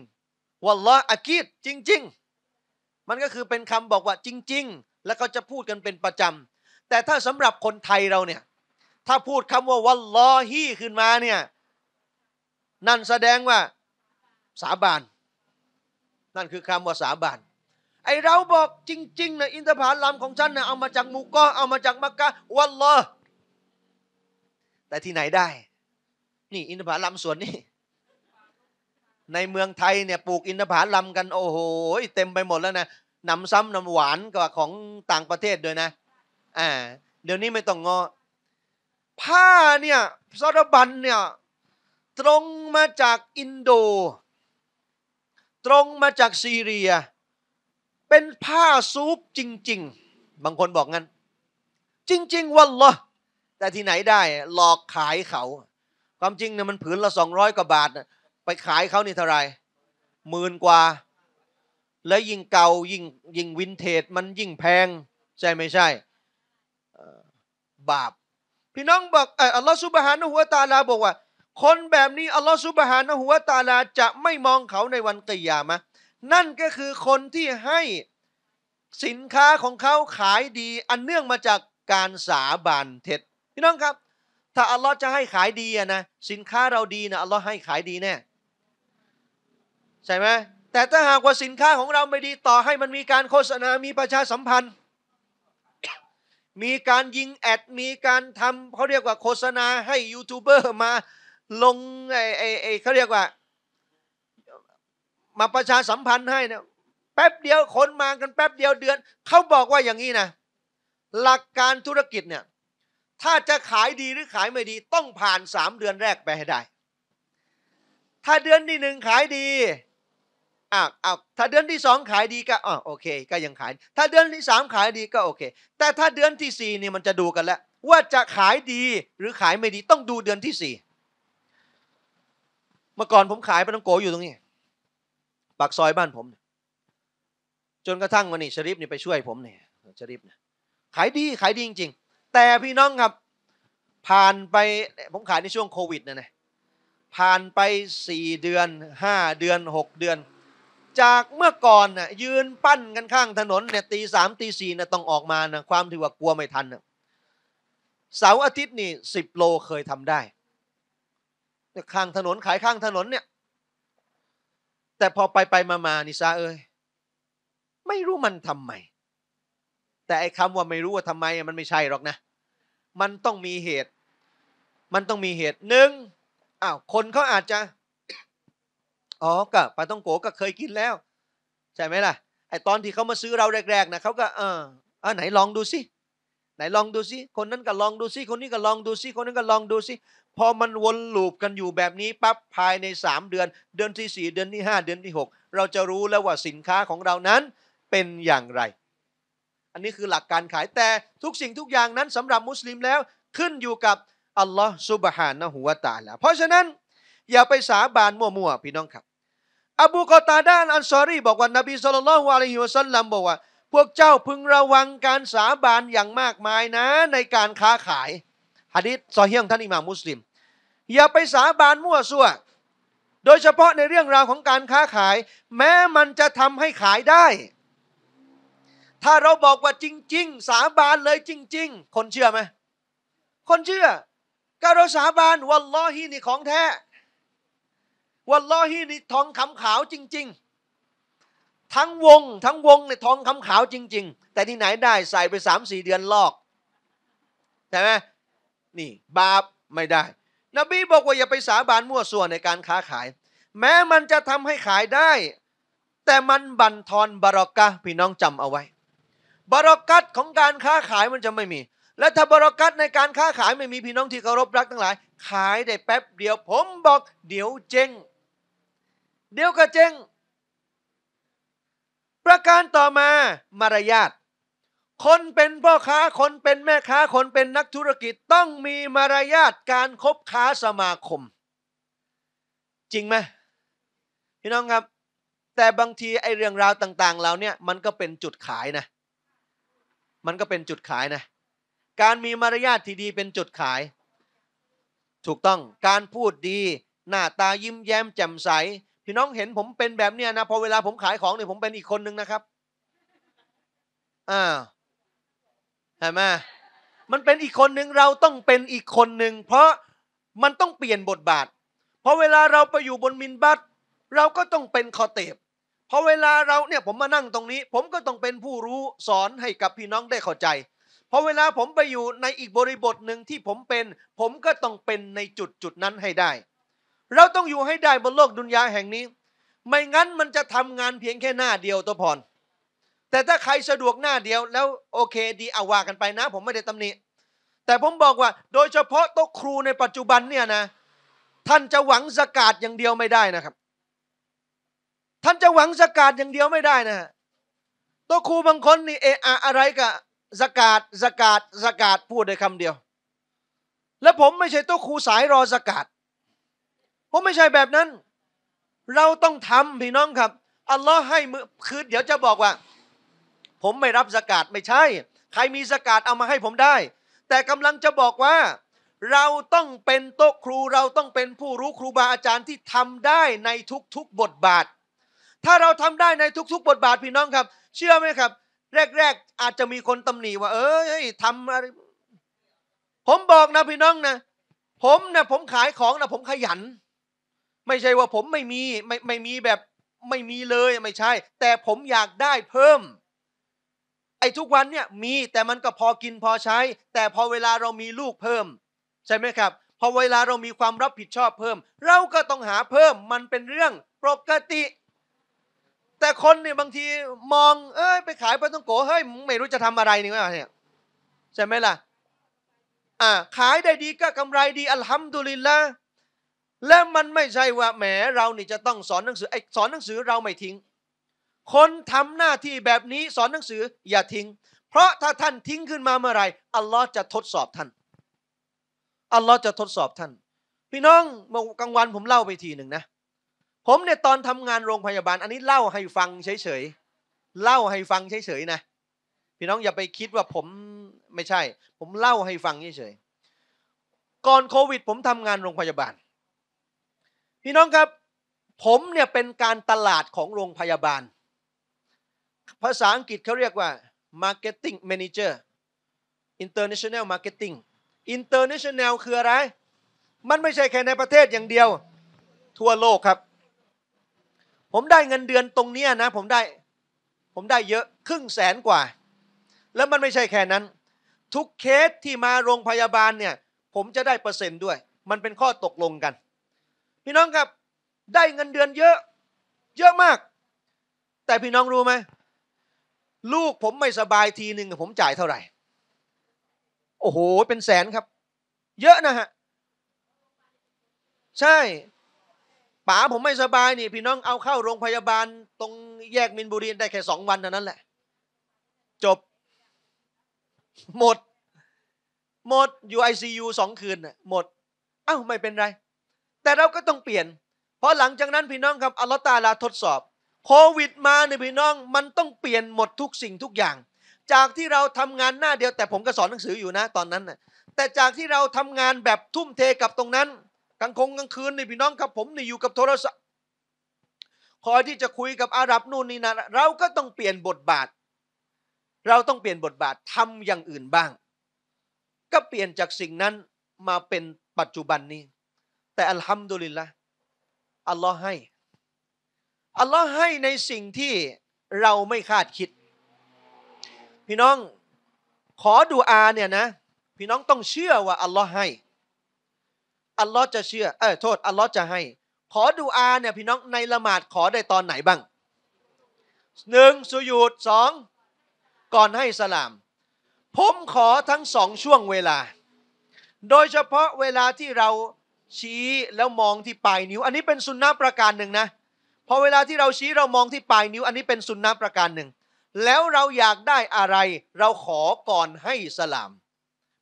S1: วัลลอฮ์อากีดจริงๆมันก็คือเป็นคำบอกว่าจริง ๆ แล้วก็จะพูดกันเป็นประจำแต่ถ้าสำหรับคนไทยเราเนี่ยถ้าพูดคำว่าวัลลอฮีขึ้นมาเนี่ยนั่นแสดงว่าสาบาน นั่นคือคำว่าสาบาน ไอเราบอกจริงๆนะอินทผลัมของฉันนะเอามาจากมูกอเอามาจากมักกะวัลลอแต่ที่ไหนได้ นี่อินทผลัมส่วนนี้ในเมืองไทยเนี่ย ปลูกอินทผลัมกันโอ้โห เต็มไปหมดแล้วนะนำซ้ำนำหวานกว่าของต่างประเทศด้วยนะอ่าเดี๋ยวนี้ไม่ต้องงอผ้าเนี่ยซารบันเนี่ย ตรงมาจากอินโด ตรงมาจากซีเรีย เป็นผ้าซูปจริง ๆ บางคนบอกงั้น จริงๆ วันละแต่ที่ไหนได้หลอกขายเขา ความจริงเนี่ยมันผืนละสองร้อยกว่าบาทนะไปขายเขานี่เท่าไรหมื่นกว่า และยิ่งเก่ายิ่งยิ่งวินเทจ มันยิ่งแพง ใช่ไม่ใช่บาป พี่น้องบอกอัลลอฮฺสุบฮานะหัวตาลาบอกว่า คนแบบนี้อัลลอฮฺสุบฮานะหัวตาลา จะไม่มองเขาในวันกิยามะนั่นก็คือคนที่ให้สินค้าของเขาขายดีอันเนื่องมาจากการสาบานเท็จ พี่น้องครับ ถ้าอัลลอฮ์จะให้ขายดีนะสินค้าเราดีนะอัลลอฮ์ให้ ขายดีแน่ใช่ไหมแต่ถ้าหากว่าสินค้าของเราไม่ดีต่อให้มันมีการโฆษณา มีประชาสัมพันธ์ มีการยิงแอด มีการทำเขาเรียกว่าโฆษณาให้ยูทูบเบอร์มาลงไอ้ไอ้เขาเรียกว่า มาประชาสัมพันธ์ให้นะแป๊บเดียวคนมากันแป๊บเดียวเดือนเขาบอกว่าอย่างนี้นะหลักการธุรกิจเนี่ยถ้าจะขายดีหรือขายไม่ดีต้องผ่านสามเดือนแรกไปให้ได้ ถ้าเดือนที่หนึ่งขายดีอ้าวอ้าวถ้าเดือนที่สองขายดีก็อ๋อโอเค ก็ยังขาย ถ้าเดือนที่สามขายดีก็โอเคแต่ถ้าเดือนที่สี่นี่มันจะดูกันแล้ว ว่าจะขายดีหรือขายไม่ดีต้องดูเดือนที่สี่เมื่อก่อนผมขายปลาต้องโกอยู่ตรงนี้ ปากซอยบ้านผม จนกระทั่งวันนี้ ชริปนี่ไปช่วยผมเนี่ยชริปเนี่ยขายดีขายดีจริงๆแต่พี่น้องครับผ่านไปผมขายในช่วงโควิดนะนะผ่านไปสี่เดือนห้าเดือนหกเดือนจากเมื่อก่อนน่ะยืนปั้นกันข้างถนนเนี่ยตีสามตีสี่น่ะต้องออกมานะความที่ว่ากลัวไม่ทันนะเสาร์อาทิตย์นี่สิบโลเคยทำได้ข้างถนนขายข้างถนนเนี่ย แต่พอไปไปมามานิซาเอ้ยไม่รู้มันทำไม แต่ไอ้คำว่าไม่รู้ว่าทำไม มันไม่ใช่หรอกนะ มันต้องมีเหตุ มันต้องมีเหตุหนึ่งอ้าวคนเขาอาจจะอ๋อก็ปลาต้องโกก็เคยกินแล้ว ใช่ไหมล่ะไอตอนที่เขามาซื้อเราแรกๆนะเขาก็เออาอาไหนลองดูสิไหนลองดูสิคนนั้นก็ลองดูสิคนนี้ก็ลองดูสิคนนั้นก็ลองดูสิพอมันวนลูปกันอยู่แบบนี้ ปั๊บภายใน3เดือน เดือนที่ 4 เดือนที่ 5 เดือนที่ 6 เราจะรู้แล้วว่าสินค้าของเรานั้นเป็นอย่างไร อันนี้คือหลักการขายแต่ทุกสิ่งทุกอย่างนั้นสำหรับมุสลิมแล้วขึ้นอยู่กับอัลลอฮ์สุบฮานะหัวตาละเพราะฉะนั้น อย่าไปสาบานมั่วๆพี่น้องครับอบูกอตาด้านอันซอรีบอกว่านบีสุลต่านวะลัยฮิวซัลลัมบอกว่าพวกเจ้าพึงระวังการสาบานอย่างมากมายนะ ในการค้าขายฮะดิษซอเฮียงท่านอิหม่ามมุสลิม อย่าไปสาบานมั่วซั่วโดยเฉพาะในเรื่องราวของการค้าขาย แม้มันจะทำให้ขายได้ ถ้าเราบอกว่าจริง ๆ สาบานเลยจริงๆ คนเชื่อไหมคนเชื่อการเราสาบานวัลลอฮีนี่ของแท้วัลลอฮีนี่ทองคำขาวจริง ๆ ทั้งวงทั้งวงเนี่ยทองคำขาวจริง ๆ แต่ที่ไหนได้ใส่ไปสามสี่เดือนลอก ใช่ไหมนี่บาปไม่ได้ นบีบอกว่าอย่าไปสาบานมั่วส่วนในการค้าขาย แม้มันจะทำให้ขายได้ แต่มันบั่นทอนบารอกะพี่น้องจำเอาไว้ บารอกัตของการค้าขายมันจะไม่มี และถ้าบารอกัตในการค้าขายไม่มีพี่น้องที่เคารพรักทั้งหลาย ขายได้แป๊บเดียวผมบอก เดี๋ยวเจ๊งเดียวกับเจง ประการต่อมามารยาท คนเป็นพ่อค้าคนเป็นแม่ค้าคนเป็นนักธุรกิจ ต้องมีมารยาทการคบค้าสมาคม จริงไหมพี่น้องครับแต่บางทีไอเรื่องราวต่าง ๆเราเนี่ยมันก็เป็นจุดขายนะมันก็เป็นจุดขายนะการมีมารยาทที่ดีเป็นจุดขาย ถูกต้องการพูดดี หน้า ตายิ้มแย้มแจ่มใสพี่น้องเห็นผมเป็นแบบเนี้ยนะพอเวลาผมขายของเนี่ยผมเป็นอีกคนนึงนะครับ อ่าเห็นไหมมันเป็นอีกคนหนึ่งเราต้องเป็นอีกคนหนึ่งเพราะมันต้องเปลี่ยนบทบาทพอเวลาเราไปอยู่บนมินบัตเราก็ต้องเป็นคอเตบพอเวลาเราเนี่ยผมมานั่งตรงนี้ ผมก็ต้องเป็นผู้รู้สอนให้กับพี่น้องได้เข้าใจพอเวลาผมไปอยู่ในอีกบริบทหนึ่งที่ผมเป็น ผมก็ต้องเป็นในจุดจุดนั้นให้ได้เราต้องอยู่ให้ได้บนโลกดุนยาแห่งนี้ ไม่งั้นมันจะทำงานเพียงแค่หน้าเดียวตัวพร แต่ถ้าใครสะดวกหน้าเดียว แล้วโอเค ดีเอาว่ากันไปนะ ผมไม่ได้ตำหนิแต่ผมบอกว่า โดยเฉพาะโต๊ะครูในปัจจุบันเนี่ยนะ ท่านจะหวังสกาดอย่างเดียวไม่ได้นะครับ ท่านจะหวังสกาดอย่างเดียวไม่ได้นะฮะโต๊ะครูบางคนนี่เอออะไรกับสกาดสกาดสกาดพูดด้คำเดียว และผมไม่ใช่โต๊ะครูสายรอสกาดาะไม่ใช่แบบนั้น เราต้องทำพี่น้องครับ อัลลอฮ์ให้มือคือเดี๋ยวจะบอกว่า ผมไม่รับสกาดไม่ใช่ ใครมีสกาดเอามาให้ผมได้ แต่กำลังจะบอกว่า เราต้องเป็นโต๊ะครูเราต้องเป็นผู้รู้ครูบาอาจารย์ที่ทำได้ในทุก ๆบทบาท ถ้าเราทำได้ในทุก ๆ บทบาทพี่น้องครับ เชื่อไหมครับ แรกๆอาจจะมีคนตำหนิว่าเอ้ยทำอะไรผมบอกนะพี่น้องนะ ผมนะผมขายของนะผมขยันไม่ใช่ว่าผมไม่มีไม่ไม่มีแบบไม่มีเลยไม่ใช่ แต่ผมอยากได้เพิ่ม ไอ้ทุกวันเนี่ยมีแต่มันก็พอกินพอใช้ แต่พอเวลาเรามีลูกเพิ่ม ใช่ไหมครับ พอเวลาเรามีความรับผิดชอบเพิ่ม เราก็ต้องหาเพิ่มมันเป็นเรื่องปกติ แต่คนเนี่ยบางทีมอง เอ้ยไปขายปลาต้องโกเฮ้ยไม่รู้จะทำอะไรนี่วะเนี่ยใช่ไหมล่ะอ่าขายได้ดีก็กำไรดีอัลฮัมดุลิลละและมันไม่ใช่ว่าแหมเรานี่จะต้องสอนหนังสือไอสอนหนังสือเราไม่ทิ้งคนทำหน้าที่แบบนี้สอนหนังสืออย่าทิ้ง เพราะถ้าท่านทิ้งขึ้นมาเมื่อไรอัลลอฮ์จะทดสอบท่าน อัลลอฮ์จะทดสอบท่าน พี่น้องเมื่อกลางวันผมเล่าไปทีหนึ่งนะ ผมเนี่ยตอนทำงานโรงพยาบาล อันนี้เล่าให้ฟังเฉยๆเล่าให้ฟังเฉยๆนะ พี่น้องอย่าไปคิดว่าผมไม่ใช่ ผมเล่าให้ฟังเฉยๆก่อนโควิด ผมทำงานโรงพยาบาลพี่น้องครับผมเนี่ย เป็นการตลาดของโรงพยาบาล ภาษาอังกฤษเขาเรียกว่า marketing manager international marketing international คืออะไร มันไม่ใช่แค่ในประเทศอย่างเดียว ทั่วโลกครับ ผมได้เงินเดือนตรงนี้นะ ผมได้ ผมได้เยอะครึ่งแสนกว่า แล้วมันไม่ใช่แค่นั้น ทุกเคสที่มาโรงพยาบาลเนี่ย ผมจะได้เปอร์เซ็นต์ด้วย มันเป็นข้อตกลงกันพี่น้องครับ ได้เงินเดือนเยอะ เยอะมาก แต่พี่น้องรู้ไหม ลูกผมไม่สบายทีหนึ่งผมจ่ายเท่าไหร่ โอ้โห เป็นแสนครับ เยอะนะฮะ ใช่ป๋าผมไม่สบายนี่ พี่น้องเอาเข้าโรงพยาบาล ตรงแยกมินบุรีได้แค่สองวันเท่านั้นแหละ จบ หมด หมดอยู่ไอซียูสองคืนน่ะหมด เอ้า ไม่เป็นไรแต่เราก็ต้องเปลี่ยน เพราะหลังจากนั้นพี่น้องครับ อัลลอฮตาลาทดสอบโควิดมาเนี่ยพี่น้องมันต้องเปลี่ยนหมดทุกสิ่งทุกอย่าง จากที่เราทำงานหน้าเดียวแต่ผมก็สอนหนังสืออยู่นะตอนนั้นนะแต่จากที่เราทำงานแบบทุ่มเทกับตรงนั้น กลางคงกลางคืนนี่พี่น้องครับผมนี่อยู่กับโทรศัพท์คอยที่จะคุยกับอาหรับนู่นนี่นะเราก็ต้องเปลี่ยนบทบาท เราต้องเปลี่ยนบทบาททำอย่างอื่นบ้าง ก็เปลี่ยนจากสิ่งนั้นมาเป็นปัจจุบันนี้แต่อัลฮัมดุลิลละอัลลอฮ์ให้ อัลลอฮ์ให้ในสิ่งที่เราไม่คาดคิด พี่น้องขอดูอาเนี่ยนะ พี่น้องต้องเชื่อว่าอัลลอฮ์ให้ อัลลอฮ์จะเชื่อ เออโทษ อัลลอฮ์จะให้ ขอดูอาเนี่ยพี่น้องในละหมาดขอได้ตอนไหนบ้าง หนึ่งสุยูดสองก่อนให้สลาม ผมขอทั้งสองช่วงเวลา โดยเฉพาะเวลาที่เราชี้แล้วมองที่ปลายนิ้ว อันนี้เป็นสุนนะประการหนึ่งนะ พอเวลาที่เราชี้เรามองที่ปลายนิ้ว อันนี้เป็นสุนนะประการหนึ่งแล้วเราอยากได้อะไรเราขอก่อนให้สลาม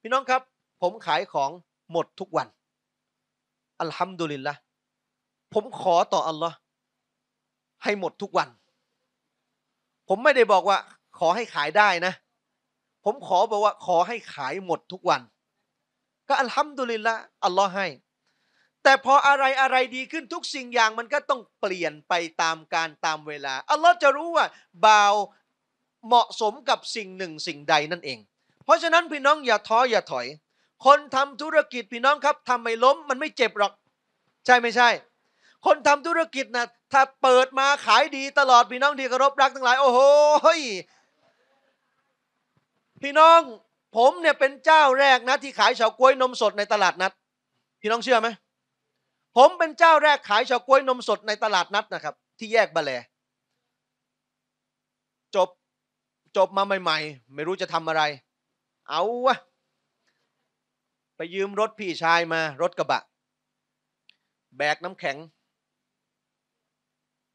S1: พี่น้องครับ ผมขายของหมดทุกวันอัลฮัมดุลิลละผมขอต่ออัลลอฮ์ให้หมดทุกวัน ผมไม่ได้บอกว่า ขอให้ขายได้นะ ผมขอบอกว่าขอให้ขายหมดทุกวัน ก็อัลฮัมดุลิลละอัลลอฮ์ให้แต่พออะไรอะไรดีขึ้นทุกสิ่งอย่างมันก็ต้องเปลี่ยนไปตามการตามเวลาอัลลอฮ์จะรู้ว่าบ่าวเหมาะสมกับสิ่งหนึ่งสิ่งใดนั่นเอง เพราะฉะนั้นพี่น้องอย่าท้ออย่าถอย คนทำธุรกิจพี่น้องครับทำไม่ล้มมันไม่เจ็บหรอก ใช่ไม่ใช่ คนทำธุรกิจนะถ้าเปิดมาขายดีตลอด พี่น้องที่เคารพรักทั้งหลาย โอ้โหพี่น้องผมเนี่ยเป็นเจ้าแรกนะที่ขายเฉาก๊วยนมสดในตลาดนัดพี่น้องเชื่อไหมผมเป็นเจ้าแรกขายเฉาก๊วยนมสดในตลาดนัดนะครับ ที่แยกบะแลจบ จบมาใหม่ ๆ ไม่รู้จะทำอะไร เอาวะไปยืมรถพี่ชายมา รถกระบะแบกน้ำแข็ง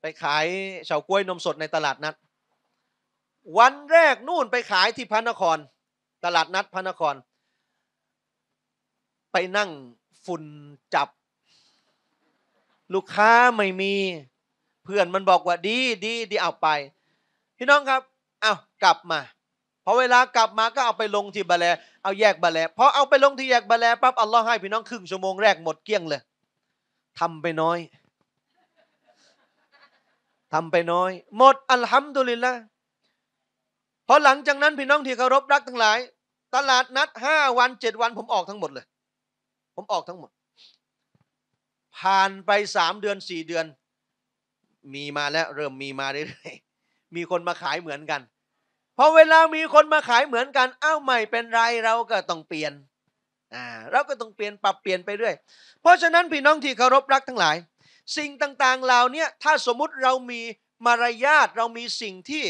S1: ไปขายเฉาก๊วยนมสดในตลาดนัด วันแรกนู่นไปขายที่พระนคร ตลาดนัดพระนคร ไปนั่งฝุ่นจับลูกค้าไม่มี เพื่อนมันบอกว่าดีดีดีเอาไป พี่น้องครับ เอากลับมาพอเวลากลับมาก็เอาไปลงที่บาแลเอาแยกบาแลพอเอาไปลงที่แยกบาแลปั๊บอัลลอฮ์ให้พี่น้องครึ่งชั่วโมงแรกหมดเกลี้ยงเลยทำไปน้อย ทำไปน้อย หมด อัลฮัมดุลิลละพอหลังจากนั้น พี่น้องที่เคารพรักทั้งหลาย ตลาดนัดห้าวันเจ็ดวัน ผมออกทั้งหมดเลย ผมออกทั้งหมดผ่านไปสามเดือนสี่เดือน มีมาแล้วเริ่มมีมาเรื่อยๆมีคนมาขายเหมือนกันพอเวลามีคนมาขายเหมือนกันอ้าวใหม่เป็นไรเราก็ต้องเปลี่ยนอ่าเราก็ต้องเปลี่ยนปรับเปลี่ยนไปเรื่อยเพราะฉะนั้นพี่น้องที่เคารพรักทั้งหลาย สิ่งต่างๆเหล่านี้ถ้าสมมุติเรามีมารยาทเรามีสิ่งที่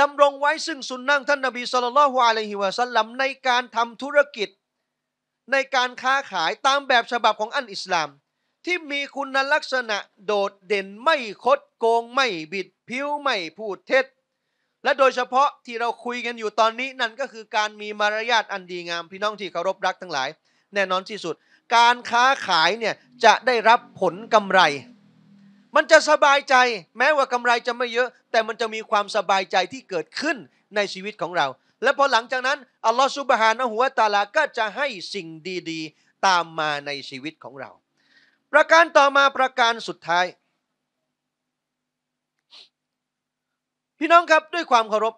S1: ดำรงไว้ซึ่งสุนนงท่านนบีสุลต่านลฮุอะลัยฮิวะสัลลัมในการทำธุรกิจในการค้าขายตามแบบฉบับของอันอิสลาม ที่มีคุณลักษณะโดดเด่นไม่คดโกงไม่บิดผิวไม่พูดเท็จและโดยเฉพาะที่เราคุยกันอยู่ตอนนี้นั่นก็คือการมีมารยาทอันดีงามพี่น้องที่เคารพรักทั้งหลาย แน่นอนที่สุด การค้าขายเนี่ยจะได้รับผลกำไร มันจะสบายใจแม้ว่ากำไรจะไม่เยอะ แต่มันจะมีความสบายใจที่เกิดขึ้นในชีวิตของเราและพอหลังจากนั้นอัลลอฮฺซุบฮานะหัวตาลาก็จะให้สิ่งดีๆตามมาในชีวิตของเรา ประการต่อมาประการสุดท้าย พี่น้องครับด้วยความเคารพ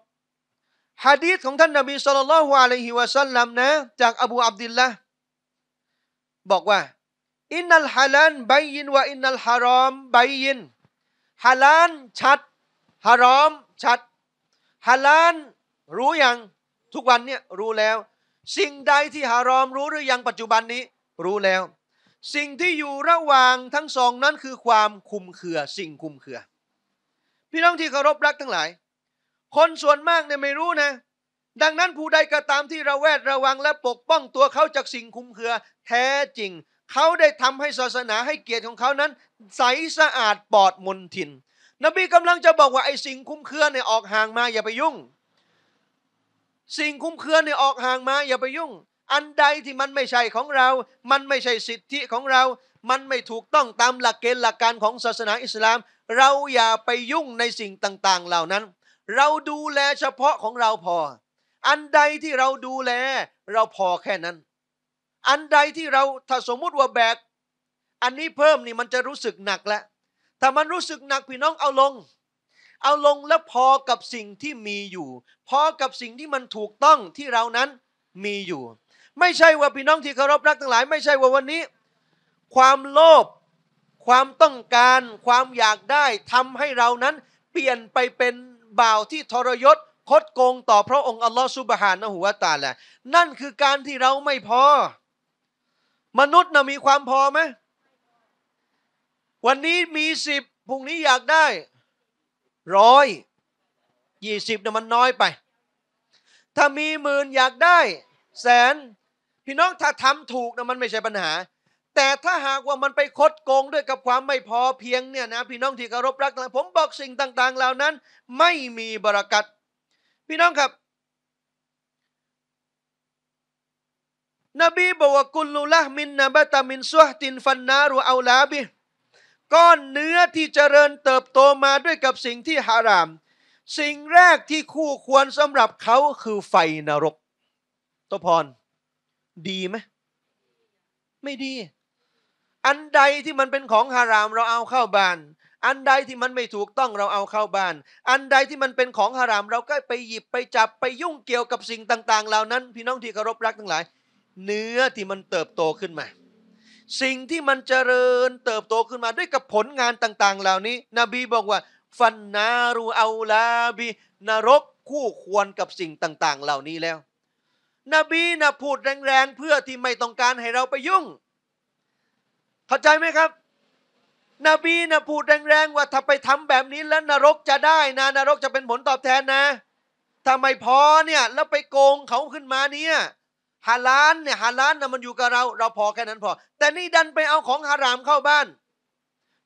S1: ฮะดีษของท่านนบีสุลต่านละฮุอะลัยฮิวะซัลลัมนะจากอบูอับดิลละบอกว่า อินนัลฮาลานบยินวะอินนัลฮารอมบยินฮาลานชัดฮารอมชัดฮาลานรู้ยังทุกวันเนี่ยรู้แล้ว สิ่งใดที่ฮารอมรู้หรือยังปัจจุบันนี้ รู้แล้ว สิ่งที่อยู่ระหว่างทั้งสองนั้นคือความคุมเคือสิ่งคุมเคือ พี่น้องที่เคารพรักทั้งหลาย คนส่วนมากเนี่ยไม่รู้นะ ดังนั้นผู้ใดก็ตามที่ระแวดระวังและปกป้องตัวเขาจากสิ่งคุมเคือ แท้จริง เขาได้ทำให้ศาสนาให้เกียรติของเขานั้น ใสสะอาดปลอดมลทินนบีกำลังจะบอกว่าไอ้สิ่งคุมเคือเนี่ยออกห่างมาอย่าไปยุ่งสิ่งคุ้มเครือเนี่ยออกห่างมาอย่าไปยุ่ง อันใดที่มันไม่ใช่ของเรา มันไม่ใช่สิทธิของเรา มันไม่ถูกต้องตามหลักเกณฑ์หลักการของศาสนาอิสลาม เราอย่าไปยุ่งในสิ่งต่างๆเหล่านั้น เราดูแลเฉพาะของเราพอ อันใดที่เราดูแล เราพอแค่นั้น อันใดที่เราถ้าสมมุติว่าแบกอันนี้เพิ่มนี่มันจะรู้สึกหนักแล้ว ถ้ามันรู้สึกหนักพี่น้องเอาลงเอาลงแล้วพอกับสิ่งที่มีอยู่ พอกับสิ่งที่มันถูกต้องที่เรานั้นมีอยู่ ไม่ใช่ว่าพี่น้องที่เคารพรักทั้งหลาย ไม่ใช่ว่าวันนี้ ความโลภความต้องการความอยากได้ทำให้เรานั้น เปลี่ยนไปเป็นบ่าวที่ทรยศ คดโกงต่อพระองค์อัลลอฮฺสุบฮานะหัวตาแหละนั่นคือการที่เราไม่พอ มนุษย์น่ะมีความพอไหมวันนี้มีสิบพรุ่งนี้อยากได้ร้อยยี่สิบเนี่ยมันน้อยไป ถ้ามีหมื่นอยากได้ แสน พี่น้องถ้าทำถูกนะมันไม่ใช่ปัญหา แต่ถ้าหากว่ามันไปคดโกงด้วยกับความไม่พอเพียงเนี่ยนะ พี่น้องที่เคารพรัก ผมบอกสิ่งต่าง ๆ เหล่านั้น ไม่มีบรากัดพี่น้องครับ นบีบอกว่ากุลลุละมินนบะตามินสวตินฟันนารูเอาลาบิก้อนเนื้อที่เจริญเติบโตมาด้วยกับสิ่งที่ฮาราม สิ่งแรกที่คู่ควรสำหรับเขาคือไฟนรกตพร ดีไหมไม่ดี อันใดที่มันเป็นของฮาราม เราเอาเข้าบ้าน อันใดที่มันไม่ถูกต้องเราเอาเข้าบ้าน อันใดที่มันเป็นของฮาราม เราก็ไปหยิบไปจับไปยุ่งเกี่ยวกับสิ่งต่าง ๆ เหล่านั้น พี่น้องที่เคารพรักทั้งหลาย เนื้อที่มันเติบโตขึ้นมาสิ่งที่มันเจริญเติบโตขึ้นมาด้วยกับผลงานต่าง ๆ เหล่านี้ นบีบอกว่า ฟันนารูเอาลาบีนรกคู่ควรกับสิ่งต่าง ๆ เหล่านี้แล้ว นบีนะพูดแรงๆเพื่อที่ไม่ต้องการให้เราไปยุ่ง เข้าใจไหมครับ นบีนะพูดแรงๆ ว่าถ้าไปทำแบบนี้แล้วนรกจะได้นะนรกจะเป็นผลตอบแทนนะถ้าไม่พอเนี่ยแล้วไปโกงเขาขึ้นมาเนี่ยฮาลานเนี่ยฮาลานนะมันอยู่กับเรา เราพอแค่นั้นพอ แต่นี่ดันไปเอาของฮารามเข้าบ้าน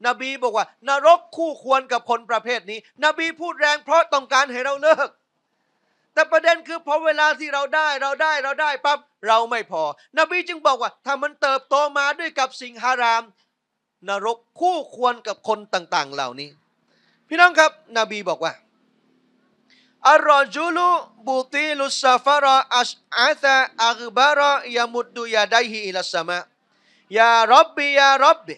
S1: นบีบอกว่า นรกคู่ควรกับคนประเภทนี้ นบีพูดแรงเพราะต้องการให้เราเลิก แต่ประเด็นคือพอเวลาที่เราได้เราได้เราได้ปั๊บเราไม่พอนบีจึงบอกว่าถ้ามันเติบโตมาด้วยกับสิ่งฮารามนรกคู่ควรกับคนต่าง ๆ เหล่านี้ พี่น้องครับนบีบอกว่าอัลรอจุลุบุตีลุสฟาระอัชอาตะอักบาระยามุดดุยาไดฮิอิลัสมะยารับบียารับบี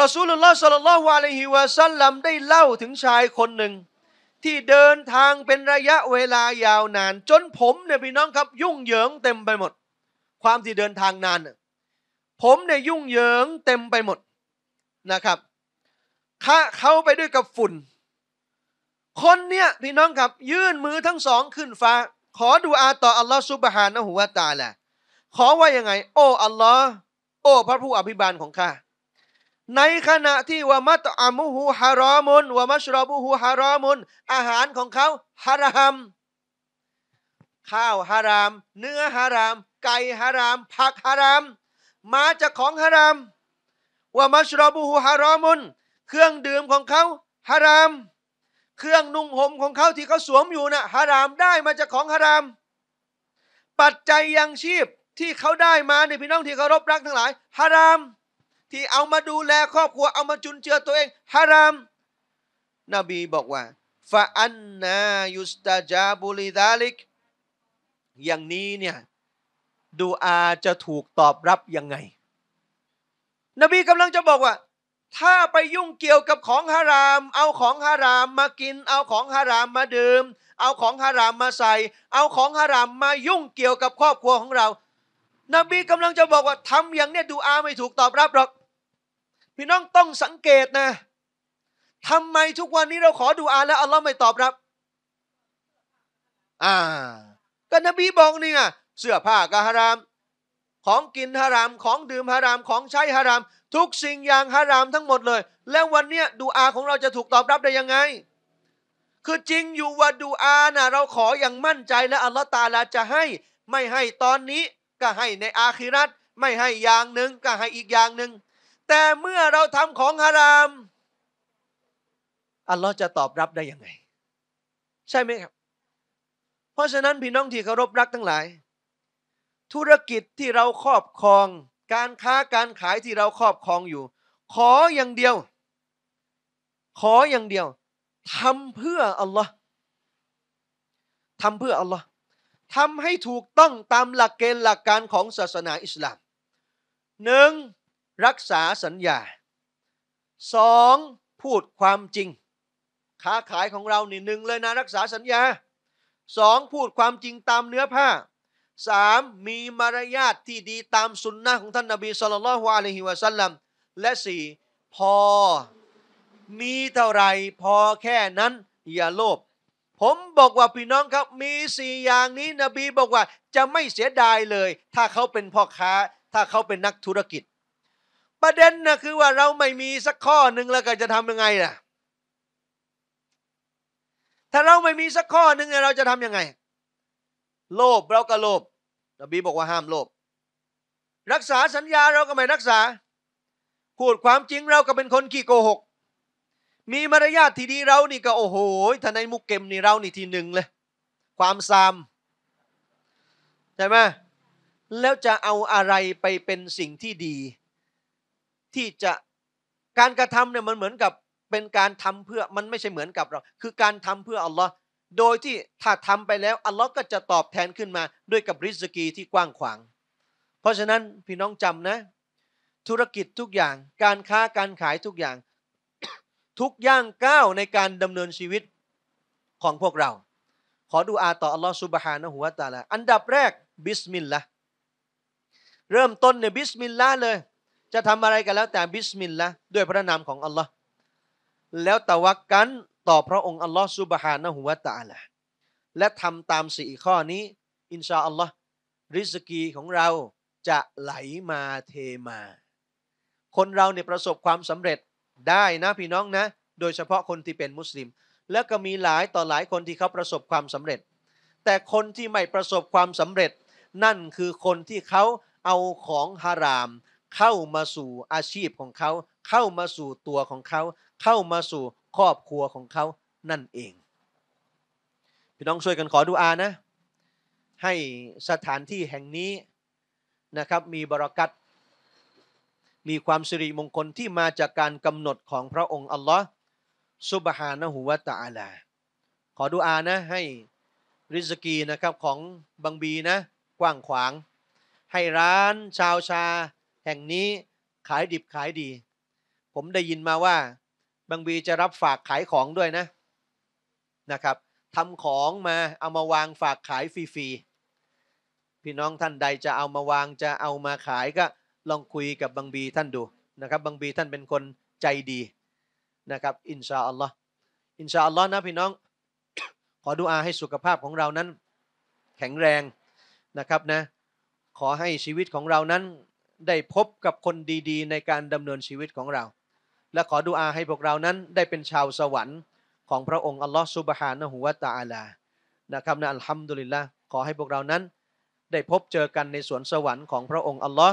S1: รอสูลุลลอฮ์สัลลัลลอฮุอะลัยฮิวะสัลลัมได้เล่าถึงชายคนหนึ่ง ที่เดินทางเป็นระยะเวลายาวนาน จนผมเนี่ยพี่น้องครับ ยุ่งเหยิงเต็มไปหมด ความที่เดินทางนาน ผมเนี่ยยุ่งเหยิงเต็มไปหมดนะครับฆ่าเขาไปด้วยกับฝุ่นคนเนี่ยพี่น้องครับยื่นมือทั้งสองขึ้นฟ้า ขอดูอาต่ออัลลอฮ์ซุบฮานะฮูวาตาละขอว่ายังไง โอ้อัลลอฮ์โอ้พระผู้อภิบาลของข้าในขณะที่วามัตอามุฮูฮารอมุนวามัชรอบุฮูฮารอมุนอาหารของเขาฮารามข้าวฮาราม เนื้อฮาราม ไก่ฮารามผักฮารามมาจากของฮารามวามัชรอบุฮูฮารอมุนเครื่องดื่มของเขาฮารามเครื่องนุ่งห่มของเขาที่เขาสวมอยู่นะ่ะฮารามได้มาจากของฮาราม ปัจจัยยังชีพที่เขาได้มาในพี่น้องที่เคารพรักทั้งหลายฮาราม ที่เอามาดูแลครอบครัวเอามาจุนเจือตัวเองฮารามนบีบอกว่าฟาอันนายุสตาจาบุลิดาลิกอย่างนี้เนี่ยดูอาจะถูกตอบรับยังไง นบีกำลังจะบอกว่าถ้าไปยุ่งเกี่ยวกับของฮาราม เอาของฮารามมากิน เอาของฮารามมาดื่ม เอาของฮารามมาใส่ เอาของฮารามมายุ่งเกี่ยวกับครอบครัวของเรา นบีกำลังจะบอกว่าทำอย่างเนี้ยดูอาไม่ถูกตอบรับหรอก พี่น้องต้องสังเกตนะ ทำไมทุกวันนี้เราขอดูอาแล้วอัลลอฮ์ไม่ตอบรับ อ่า ก็นบีบอกนี่ไงเสื้อผ้าก็ฮารามของกินฮารามของดื่มฮารามของใช้ฮาราม ทุกสิ่งอย่างฮารามทั้งหมดเลย แล้ววันเนี้ยดูอาของเราจะถูกตอบรับได้ยังไง คือจริงอยู่ว่าดูอานะเราขออย่างมั่นใจและอัลลอฮ์ตาลาจะให้ไม่ให้ตอนนี้ก็ให้ในอาคิรัตไม่ให้อย่างหนึ่งก็ให้อีกอย่างหนึ่งแต่เมื่อเราทำของฮารามอัลลอฮ์จะตอบรับได้ยังไง ใช่ไหมครับ เพราะฉะนั้นพี่น้องที่เคารพรักทั้งหลายธุรกิจที่เราครอบครอง การค้าการขายที่เราครอบครองอยู่ ขออย่างเดียว ขออย่างเดียวทำเพื่ออัลลอฮ์ทำเพื่ออัลลอฮ์ทำให้ถูกต้องตามหลักเกณฑ์หลักการของศาสนาอิสลามหนึ่ง รักษาสัญญาสองพูดความจริง ค้าขายของเรานี่หนึ่งเลยนะ รักษาสัญญาสอง พูดความจริงตามเนื้อผ้าสามมีมารยาทที่ดีตามสุนนะของท่านนบีสุลต่านละฮ์อะลัฮิวะซัลลัมและสี่พอ มีเท่าไรพอแค่นั้น อย่าโลภผมบอกว่า พี่น้องครับมีสี่อย่างนี้นบีบอกว่าจะไม่เสียดายเลย ถ้าเขาเป็นพ่อค้า ถ้าเขาเป็นนักธุรกิจ ประเด็นนะคือว่าเราไม่มีสักข้อหนึ่งแล้ว ก็จะทำยังไงล่ะ ถ้าเราไม่มีสักข้อหนึ่งเราจะทำยังไงโลภเราก็โลภนบีบอกว่าห้ามโลภ รักษาสัญญาเราก็ไม่รักษา พูดความจริงเราก็เป็นคนขี้โกหก มีมารยาทที่ดีเรานี่ก็โอ้โหทนายมุกเกมนี่เรานี่ทีหนึ่งเลย ความซามใช่ไหมแล้วจะเอาอะไรไปเป็นสิ่งที่ดี ที่จะ การกระทำเนี่ยมันเหมือนกับ เป็นการทำเพื่อ มันไม่ใช่เหมือนกับเรา คือการทำเพื่ออัลลอฮ์โดยที่ถ้าทำไปแล้วอัลลอฮ์ก็จะตอบแทนขึ้นมาด้วยกับริสกีที่กว้างขวาง เพราะฉะนั้นพี่น้องจำนะ ธุรกิจทุกอย่างการค้าการขายทุกอย่าง ทุกย่างก้าวในการดำเนินชีวิตของพวกเรา ขอดูอาต่ออัลลอฮ์สุบฮานะหัวตาละอันดับแรกบิสมิลลาเริ่มต้นในบิสมิลลาเลย จะทำอะไรกันแล้วแต่บิสมิลลาด้วยพระนามของอัลลอฮ์แล้วตะวักกันต่อพระองค์อัลลอฮ์ซุบฮานะฮุวาตาละและทำตามสี่ข้อนี้ อินชาอัลลอฮ์ริสกีของเราจะไหลมาเทมา คนเราเนี่ยประสบความสำเร็จได้นะพี่น้องนะ โดยเฉพาะคนที่เป็นมุสลิม แล้วก็มีหลายต่อหลายคนที่เขาประสบความสำเร็จ แต่คนที่ไม่ประสบความสำเร็จ นั่นคือคนที่เขาเอาของฮาราม เข้ามาสู่อาชีพของเขาเข้ามาสู่ตัวของเขา เข้ามาสู่ครอบครัวของเขานั่นเอง พี่น้องช่วยกันขอดูอานะ ให้สถานที่แห่งนี้นะครับ มีบรักัตมีความสิริมงคลที่มาจากการกำหนดของพระองค์อัลลอฮ์ซุบฮานะฮูวะตะอัลา ขอดูอานะให้ริสกีนะครับของบังบีนะ กว้างขวาง ให้ร้านชาวชา แห่งนี้ขายดิบขายดี ผมได้ยินมาว่าบางวีจะรับฝากขายของด้วยนะนะครับทำของมาเอามาวางฝากขายฟรีๆพี่น้องท่านใดจะเอามาวางจะเอามาขายก็ลองคุยกับบางบีท่านดูนะครับบางบีท่านเป็นคนใจดีนะครับอินชาอัลลอฮ์อินชาอัลลอฮ์นะพี่น้องขอดูอาให้สุขภาพของเรานั้น แข็งแรงนะครับนะขอให้ชีวิตของเรานั้นได้พบกับคนดีๆในการดำเนินชีวิตของเราและขอดุอาให้พวกเรานั้นได้เป็นชาวสวรรค์ของพระองค์อัลลอฮฺซุบฮานะฮุวาตาอัลานะครับนะอัลฮัมดุลิลละขอให้พวกเรานั้น ได้พบเจอกันในสวนสวรรค์ของพระองค์อัลลอฮฺ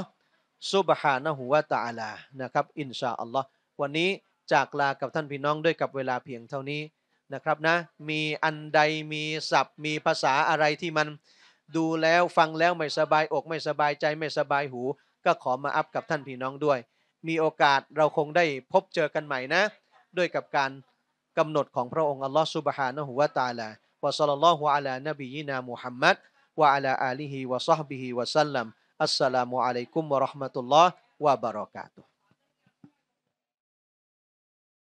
S1: ซุบฮานะฮุวาตาอัลานะครับอินชาอัลลอฮ์วันนี้จากลากับท่านพี่น้องด้วยกับเวลาเพียงเท่านี้นะครับนะ มีอันใดมีศัพท์ มีภาษาอะไรที่มัน ดูแล้วฟังแล้วไม่สบายอกไม่สบายใจไม่สบายหู ก็ขอมาอัพกับท่านพี่น้องด้วยมีโอกาสเราคงได้พบเจอกันใหม่นะ ด้วยกับการกำหนดของพระองค์อัลลอฮฺซุบฮานะฮุวาตาลาวะซัลลัลลอฮุอะลานบีนามุฮัมมัดวะอะลาอาลีฮิวะซอฮบิฮิวะซัลลัมอัสสลามุอะลัยกุมวะราะห์มะตุลลอฮ์วะบะเราะกาตุฮ์